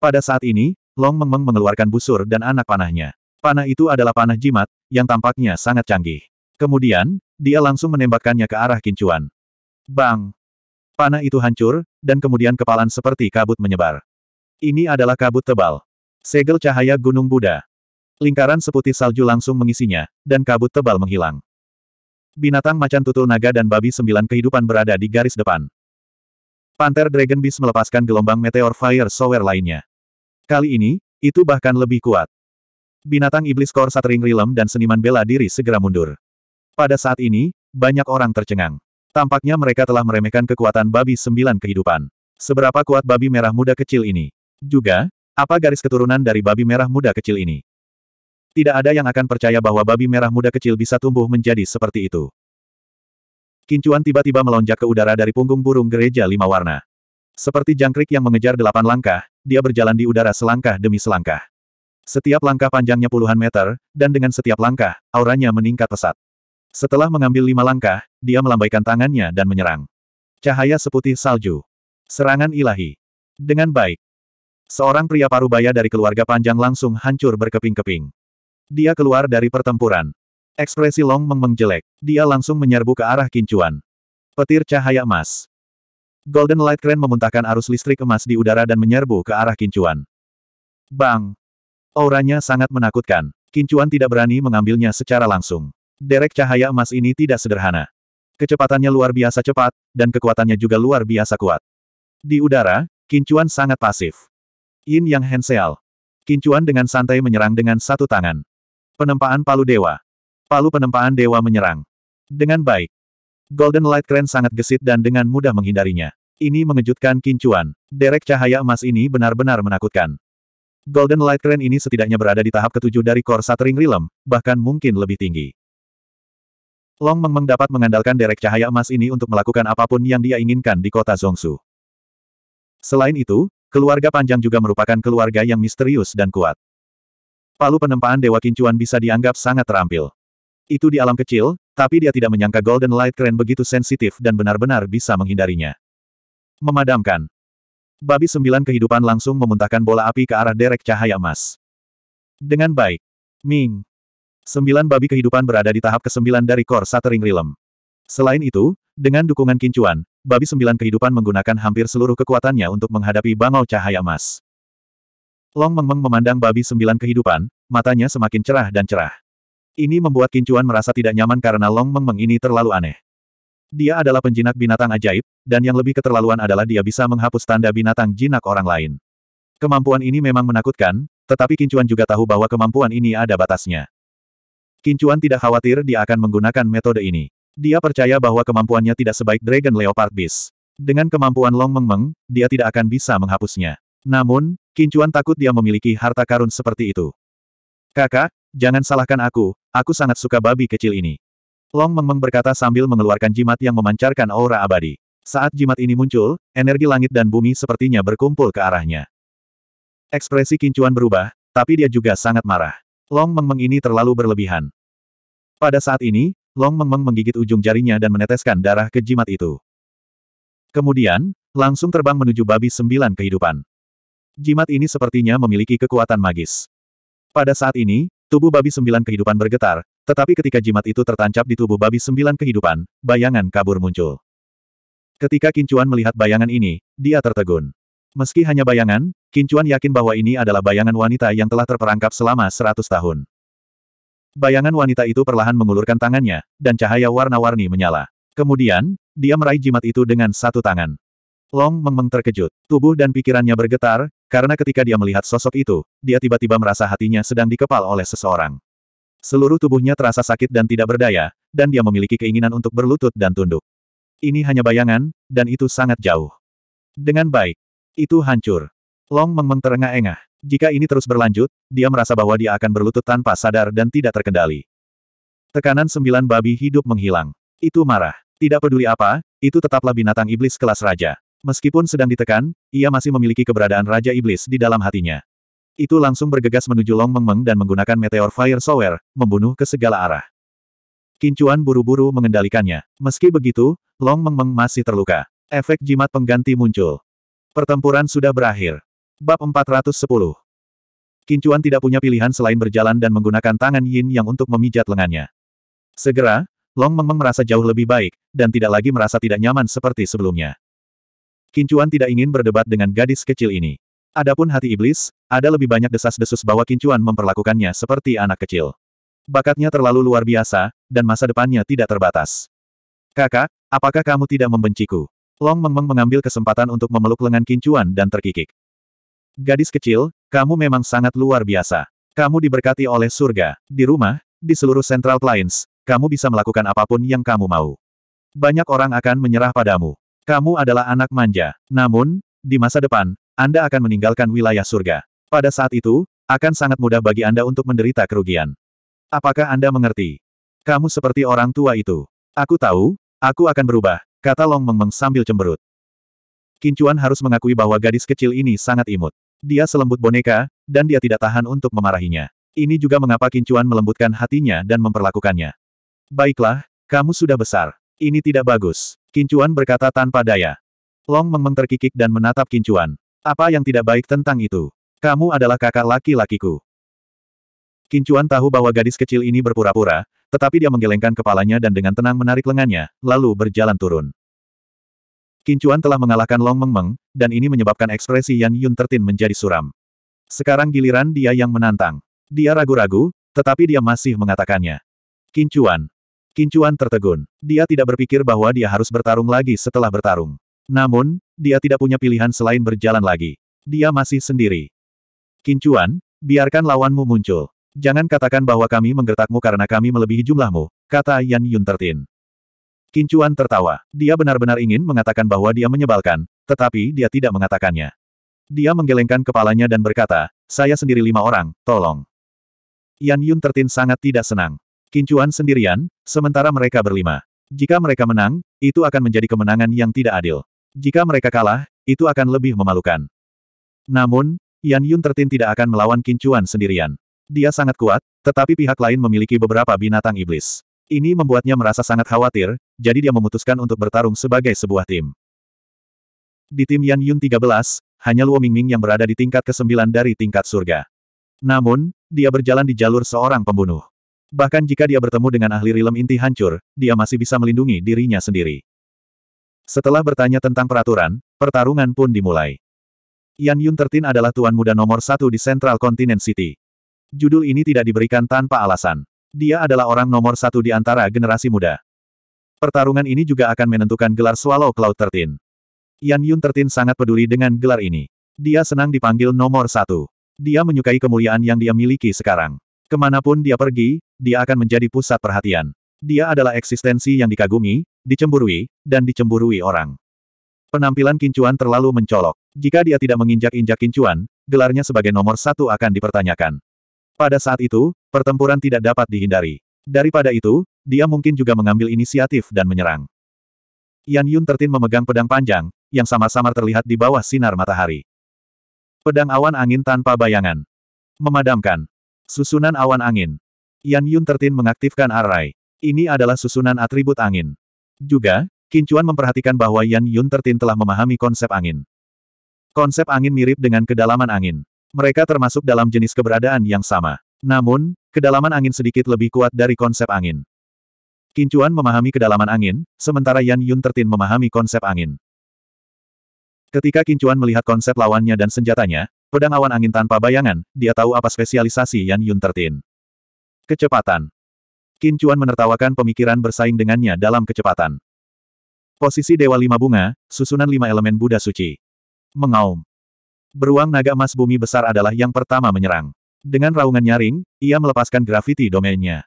Speaker 1: Pada saat ini, Long Meng Meng mengeluarkan busur dan anak panahnya. Panah itu adalah panah jimat, yang tampaknya sangat canggih. Kemudian, dia langsung menembakkannya ke arah kincuan. Bang! Panah itu hancur, dan kemudian kepalan seperti kabut menyebar. Ini adalah kabut tebal. Segel cahaya Gunung Buddha. Lingkaran seputih salju langsung mengisinya, dan kabut tebal menghilang. Binatang macan tutul naga dan babi sembilan kehidupan berada di garis depan. Panther Dragon Beast melepaskan gelombang meteor Fire Shower lainnya. Kali ini, itu bahkan lebih kuat. Binatang iblis Kor Satring Rilem dan seniman bela diri segera mundur. Pada saat ini, banyak orang tercengang. Tampaknya mereka telah meremehkan kekuatan babi sembilan kehidupan. Seberapa kuat babi merah muda kecil ini? Juga, apa garis keturunan dari babi merah muda kecil ini? Tidak ada yang akan percaya bahwa babi merah muda kecil bisa tumbuh menjadi seperti itu. Kincuan tiba-tiba melonjak ke udara dari punggung burung gereja lima warna. Seperti jangkrik yang mengejar delapan langkah, dia berjalan di udara selangkah demi selangkah. Setiap langkah panjangnya puluhan meter, dan dengan setiap langkah, auranya meningkat pesat. Setelah mengambil lima langkah, dia melambaikan tangannya dan menyerang. Cahaya seputih salju. Serangan ilahi. Dengan baik. Seorang pria parubaya dari keluarga panjang langsung hancur berkeping-keping. Dia keluar dari pertempuran. Ekspresi Long Meng menjelek. Dia langsung menyerbu ke arah kincuan. Petir cahaya emas. Golden Light Crane memuntahkan arus listrik emas di udara dan menyerbu ke arah kincuan. Bang! Auranya sangat menakutkan. Kincuan tidak berani mengambilnya secara langsung. Derek cahaya emas ini tidak sederhana. Kecepatannya luar biasa cepat, dan kekuatannya juga luar biasa kuat. Di udara, Kincuan sangat pasif. Yin Yang Henseal. Kincuan dengan santai menyerang dengan satu tangan. Penempaan palu dewa. Palu penempaan dewa menyerang. Dengan baik. Golden Light Crane sangat gesit dan dengan mudah menghindarinya. Ini mengejutkan Kincuan. Derek cahaya emas ini benar-benar menakutkan. Golden Light Crane ini setidaknya berada di tahap ketujuh dari Core Satering Realm, bahkan mungkin lebih tinggi. Long Meng dapat mengandalkan derek cahaya emas ini untuk melakukan apapun yang dia inginkan di kota Zongsu. Selain itu, keluarga panjang juga merupakan keluarga yang misterius dan kuat palu penempaan Dewa Kincuan bisa dianggap sangat terampil. Itu di alam kecil, tapi dia tidak menyangka Golden Light Crane begitu sensitif dan benar-benar bisa menghindarinya. Memadamkan. Babi sembilan kehidupan langsung memuntahkan bola api ke arah derek cahaya emas. Dengan baik. Ming. Sembilan babi kehidupan berada di tahap kesembilan dari core Shattering Realm. Selain itu, dengan dukungan kincuan, babi sembilan kehidupan menggunakan hampir seluruh kekuatannya untuk menghadapi bangau cahaya emas. Long Meng Meng memandang babi sembilan kehidupan, matanya semakin cerah dan cerah. Ini membuat Kincuan merasa tidak nyaman karena Long Meng Meng ini terlalu aneh. Dia adalah penjinak binatang ajaib, dan yang lebih keterlaluan adalah dia bisa menghapus tanda binatang jinak orang lain. Kemampuan ini memang menakutkan, tetapi Kincuan juga tahu bahwa kemampuan ini ada batasnya. Kincuan tidak khawatir dia akan menggunakan metode ini. Dia percaya bahwa kemampuannya tidak sebaik Dragon Leopard Beast. Dengan kemampuan Long Meng Meng, dia tidak akan bisa menghapusnya. Namun, Kincuan takut dia memiliki harta karun seperti itu. Kakak, jangan salahkan aku, aku sangat suka babi kecil ini. Long meng meng berkata sambil mengeluarkan jimat yang memancarkan aura abadi. Saat jimat ini muncul, energi langit dan bumi sepertinya berkumpul ke arahnya. Ekspresi Kincuan berubah, tapi dia juga sangat marah. Long meng meng ini terlalu berlebihan. Pada saat ini, Long meng meng menggigit ujung jarinya dan meneteskan darah ke jimat itu. Kemudian, langsung terbang menuju babi sembilan kehidupan. Jimat ini sepertinya memiliki kekuatan magis. Pada saat ini, tubuh babi sembilan kehidupan bergetar, tetapi ketika jimat itu tertancap di tubuh babi sembilan kehidupan, bayangan kabur muncul. Ketika Kincuan melihat bayangan ini, dia tertegun. Meski hanya bayangan, Kincuan yakin bahwa ini adalah bayangan wanita yang telah terperangkap selama seratus tahun. Bayangan wanita itu perlahan mengulurkan tangannya, dan cahaya warna-warni menyala. Kemudian, dia meraih jimat itu dengan satu tangan. Long Meng terkejut, tubuh dan pikirannya bergetar, karena ketika dia melihat sosok itu, dia tiba-tiba merasa hatinya sedang dikepal oleh seseorang. Seluruh tubuhnya terasa sakit dan tidak berdaya, dan dia memiliki keinginan untuk berlutut dan tunduk. Ini hanya bayangan, dan itu sangat jauh. Dengan baik, itu hancur. Long Mengmeng terengah-engah. Jika ini terus berlanjut, dia merasa bahwa dia akan berlutut tanpa sadar dan tidak terkendali. Tekanan sembilan babi hidup menghilang. Itu marah. Tidak peduli apa, itu tetaplah binatang iblis kelas raja. Meskipun sedang ditekan, ia masih memiliki keberadaan Raja Iblis di dalam hatinya. Itu langsung bergegas menuju Long Meng Meng dan menggunakan Meteor Fire Shower, membunuh ke segala arah. Kincuan buru-buru mengendalikannya. Meski begitu, Long Meng Meng masih terluka. Efek jimat pengganti muncul. Pertempuran sudah berakhir. Bab 410 Kincuan tidak punya pilihan selain berjalan dan menggunakan tangan Yin Yang untuk memijat lengannya. Segera, Long Meng Meng merasa jauh lebih baik, dan tidak lagi merasa tidak nyaman seperti sebelumnya. Kincuan tidak ingin berdebat dengan gadis kecil ini. Adapun hati iblis, ada lebih banyak desas-desus bahwa Kincuan memperlakukannya seperti anak kecil. Bakatnya terlalu luar biasa, dan masa depannya tidak terbatas. Kakak, apakah kamu tidak membenciku? Long -meng mengambil kesempatan untuk memeluk lengan Kincuan dan terkikik. Gadis kecil, kamu memang sangat luar biasa. Kamu diberkati oleh surga. Di rumah, di seluruh Central Plains, kamu bisa melakukan apapun yang kamu mau. Banyak orang akan menyerah padamu. Kamu adalah anak manja. Namun, di masa depan, Anda akan meninggalkan wilayah surga. Pada saat itu, akan sangat mudah bagi Anda untuk menderita kerugian. Apakah Anda mengerti? Kamu seperti orang tua itu. Aku tahu, aku akan berubah, kata Long Meng Meng sambil cemberut. Kincuan harus mengakui bahwa gadis kecil ini sangat imut. Dia selembut boneka, dan dia tidak tahan untuk memarahinya. Ini juga mengapa Kincuan melembutkan hatinya dan memperlakukannya. Baiklah, kamu sudah besar. Ini tidak bagus. Kincuan berkata tanpa daya. Long Mengmeng terkikik dan menatap Kincuan. Apa yang tidak baik tentang itu? Kamu adalah kakak laki-lakiku. Kincuan tahu bahwa gadis kecil ini berpura-pura, tetapi dia menggelengkan kepalanya dan dengan tenang menarik lengannya, lalu berjalan turun. Kincuan telah mengalahkan Long Mengmeng, dan ini menyebabkan ekspresi Yan Yun tertin menjadi suram. Sekarang giliran dia yang menantang. Dia ragu-ragu, tetapi dia masih mengatakannya. Kincuan, Kincuan tertegun. Dia tidak berpikir bahwa dia harus bertarung lagi setelah bertarung. Namun, dia tidak punya pilihan selain berjalan lagi. Dia masih sendiri. Kincuan, biarkan lawanmu muncul. Jangan katakan bahwa kami menggertakmu karena kami melebihi jumlahmu, kata Yan Yun tertin. Kincuan tertawa. Dia benar-benar ingin mengatakan bahwa dia menyebalkan, tetapi dia tidak mengatakannya. Dia menggelengkan kepalanya dan berkata, saya sendiri lima orang, tolong. Yan Yun tertin sangat tidak senang. Kincuan sendirian, sementara mereka berlima. Jika mereka menang, itu akan menjadi kemenangan yang tidak adil. Jika mereka kalah, itu akan lebih memalukan. Namun, Yan Yun tertin tidak akan melawan Kincuan sendirian. Dia sangat kuat, tetapi pihak lain memiliki beberapa binatang iblis. Ini membuatnya merasa sangat khawatir, jadi dia memutuskan untuk bertarung sebagai sebuah tim. Di tim Yan Yun 13, hanya Luo Mingming yang berada di tingkat ke-9 dari tingkat surga. Namun, dia berjalan di jalur seorang pembunuh. Bahkan jika dia bertemu dengan ahli rilem inti hancur, dia masih bisa melindungi dirinya sendiri. Setelah bertanya tentang peraturan, pertarungan pun dimulai. Yan Yun Tertin adalah tuan muda nomor satu di Central Continent City. Judul ini tidak diberikan tanpa alasan. Dia adalah orang nomor satu di antara generasi muda. Pertarungan ini juga akan menentukan gelar Swallow Cloud Tertin. Yan Yun Tertin sangat peduli dengan gelar ini. Dia senang dipanggil nomor satu. Dia menyukai kemuliaan yang dia miliki sekarang. Kemanapun dia pergi, dia akan menjadi pusat perhatian. Dia adalah eksistensi yang dikagumi, dicemburui, dan dicemburui orang. Penampilan Kincuan terlalu mencolok. Jika dia tidak menginjak-injak Kincuan, gelarnya sebagai nomor satu akan dipertanyakan. Pada saat itu, pertempuran tidak dapat dihindari. Daripada itu, dia mungkin juga mengambil inisiatif dan menyerang. Yan Yun tertin memegang pedang panjang, yang samar-samar terlihat di bawah sinar matahari. Pedang awan angin tanpa bayangan. Memadamkan. Susunan awan angin. Yan Yun tertin mengaktifkan arai. Ini adalah susunan atribut angin. Juga, Kincuan memperhatikan bahwa Yan Yun tertin telah memahami konsep angin. Konsep angin mirip dengan kedalaman angin. Mereka termasuk dalam jenis keberadaan yang sama. Namun, kedalaman angin sedikit lebih kuat dari konsep angin. Kincuan memahami kedalaman angin, sementara Yan Yun tertin memahami konsep angin. Ketika Kincuan melihat konsep lawannya dan senjatanya, Pedang awan angin tanpa bayangan, dia tahu apa spesialisasi Yan Yun tertin. Kecepatan. Qin Chuan menertawakan pemikiran bersaing dengannya dalam kecepatan. Posisi Dewa Lima Bunga, susunan lima elemen Buddha Suci. Mengaum. Beruang naga emas bumi besar adalah yang pertama menyerang. Dengan raungan nyaring, ia melepaskan graviti domainnya.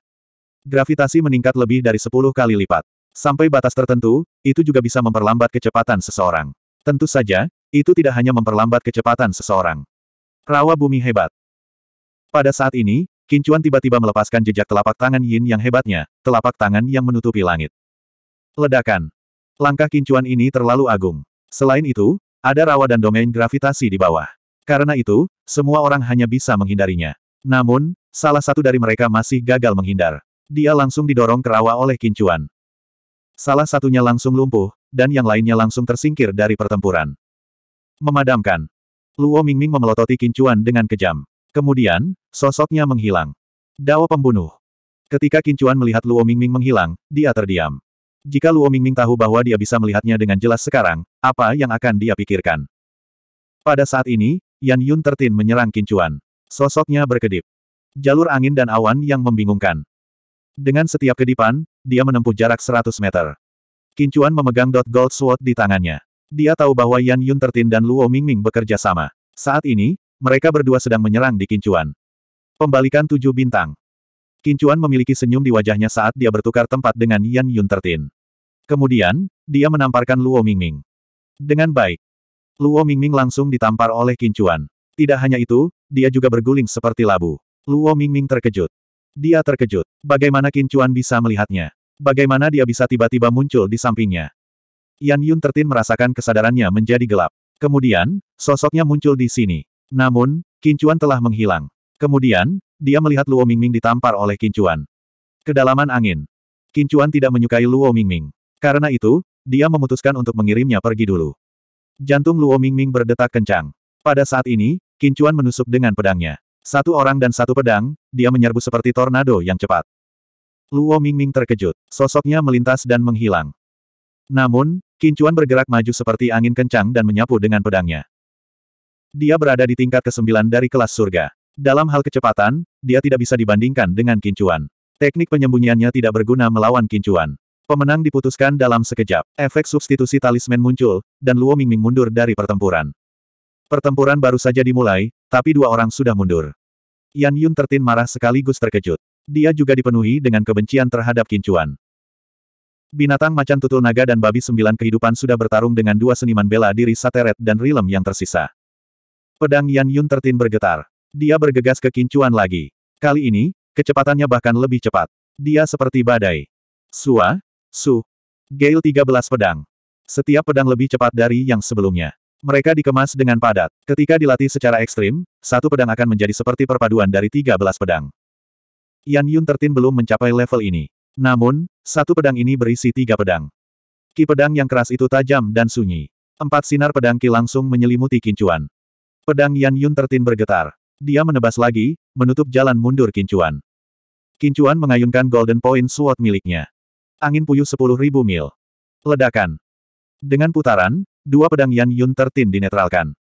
Speaker 1: Gravitasi meningkat lebih dari 10 kali lipat. Sampai batas tertentu, itu juga bisa memperlambat kecepatan seseorang. Tentu saja, itu tidak hanya memperlambat kecepatan seseorang. Rawa bumi hebat. Pada saat ini, Kincuan tiba-tiba melepaskan jejak telapak tangan Yin yang hebatnya, telapak tangan yang menutupi langit. Ledakan. Langkah Kincuan ini terlalu agung. Selain itu, ada rawa dan domain gravitasi di bawah. Karena itu, semua orang hanya bisa menghindarinya. Namun, salah satu dari mereka masih gagal menghindar. Dia langsung didorong ke rawa oleh Kincuan. Salah satunya langsung lumpuh, dan yang lainnya langsung tersingkir dari pertempuran. Memadamkan. Luo Mingming memelototi Kincuan dengan kejam. Kemudian, sosoknya menghilang. Dao pembunuh. Ketika Kincuan melihat Luo Mingming menghilang, dia terdiam. Jika Luo Mingming tahu bahwa dia bisa melihatnya dengan jelas sekarang, apa yang akan dia pikirkan? Pada saat ini, Yan Yun tertin menyerang Kincuan. Sosoknya berkedip. Jalur angin dan awan yang membingungkan. Dengan setiap kedipan, dia menempuh jarak 100 meter. Kincuan memegang dot gold sword di tangannya. Dia tahu bahwa Yan Yun Tertin dan Luo Mingming bekerja sama. Saat ini, mereka berdua sedang menyerang di Kincuan. Pembalikan tujuh bintang. Kincuan memiliki senyum di wajahnya saat dia bertukar tempat dengan Yan Yun Tertin. Kemudian, dia menamparkan Luo Mingming. Dengan baik, Luo Mingming langsung ditampar oleh Kincuan. Tidak hanya itu, dia juga berguling seperti labu. Luo Mingming terkejut. Dia terkejut. Bagaimana Kincuan bisa melihatnya? Bagaimana dia bisa tiba-tiba muncul di sampingnya? Yan Yun tertin merasakan kesadarannya menjadi gelap. Kemudian, sosoknya muncul di sini. Namun, Kincuan telah menghilang. Kemudian, dia melihat Luo Mingming ditampar oleh Kincuan. Kedalaman angin. Kincuan tidak menyukai Luo Mingming. Karena itu, dia memutuskan untuk mengirimnya pergi dulu. Jantung Luo Mingming berdetak kencang. Pada saat ini, Kincuan menusuk dengan pedangnya. Satu orang dan satu pedang, dia menyerbu seperti tornado yang cepat. Luo Mingming terkejut. Sosoknya melintas dan menghilang. Namun, Kincuan bergerak maju seperti angin kencang dan menyapu dengan pedangnya. Dia berada di tingkat ke-9 dari kelas surga. Dalam hal kecepatan, dia tidak bisa dibandingkan dengan Kincuan. Teknik penyembunyiannya tidak berguna melawan Kincuan. Pemenang diputuskan dalam sekejap. Efek substitusi talisman muncul, dan Luo Mingming mundur dari pertempuran. Pertempuran baru saja dimulai, tapi dua orang sudah mundur. Yan Yun tertin marah sekaligus terkejut. Dia juga dipenuhi dengan kebencian terhadap Kincuan. Binatang macan tutul naga dan babi sembilan kehidupan sudah bertarung dengan dua seniman bela diri Sateret dan Rilem yang tersisa. Pedang Yan Yun tertin bergetar. Dia bergegas ke kincuan lagi. Kali ini, kecepatannya bahkan lebih cepat. Dia seperti badai. Sua, Su, Gale 13 pedang. Setiap pedang lebih cepat dari yang sebelumnya. Mereka dikemas dengan padat. Ketika dilatih secara ekstrim, satu pedang akan menjadi seperti perpaduan dari 13 pedang. Yan Yun tertin belum mencapai level ini. Namun, satu pedang ini berisi tiga pedang. Ki pedang yang keras itu tajam dan sunyi. Empat sinar pedang Ki langsung menyelimuti Kincuan. Pedang Yan Yun tertin bergetar. Dia menebas lagi, menutup jalan mundur Kincuan. Kincuan mengayunkan Golden Point Sword miliknya. Angin puyuh sepuluh ribu mil. Ledakan. Dengan putaran, dua pedang Yan Yun tertin dinetralkan.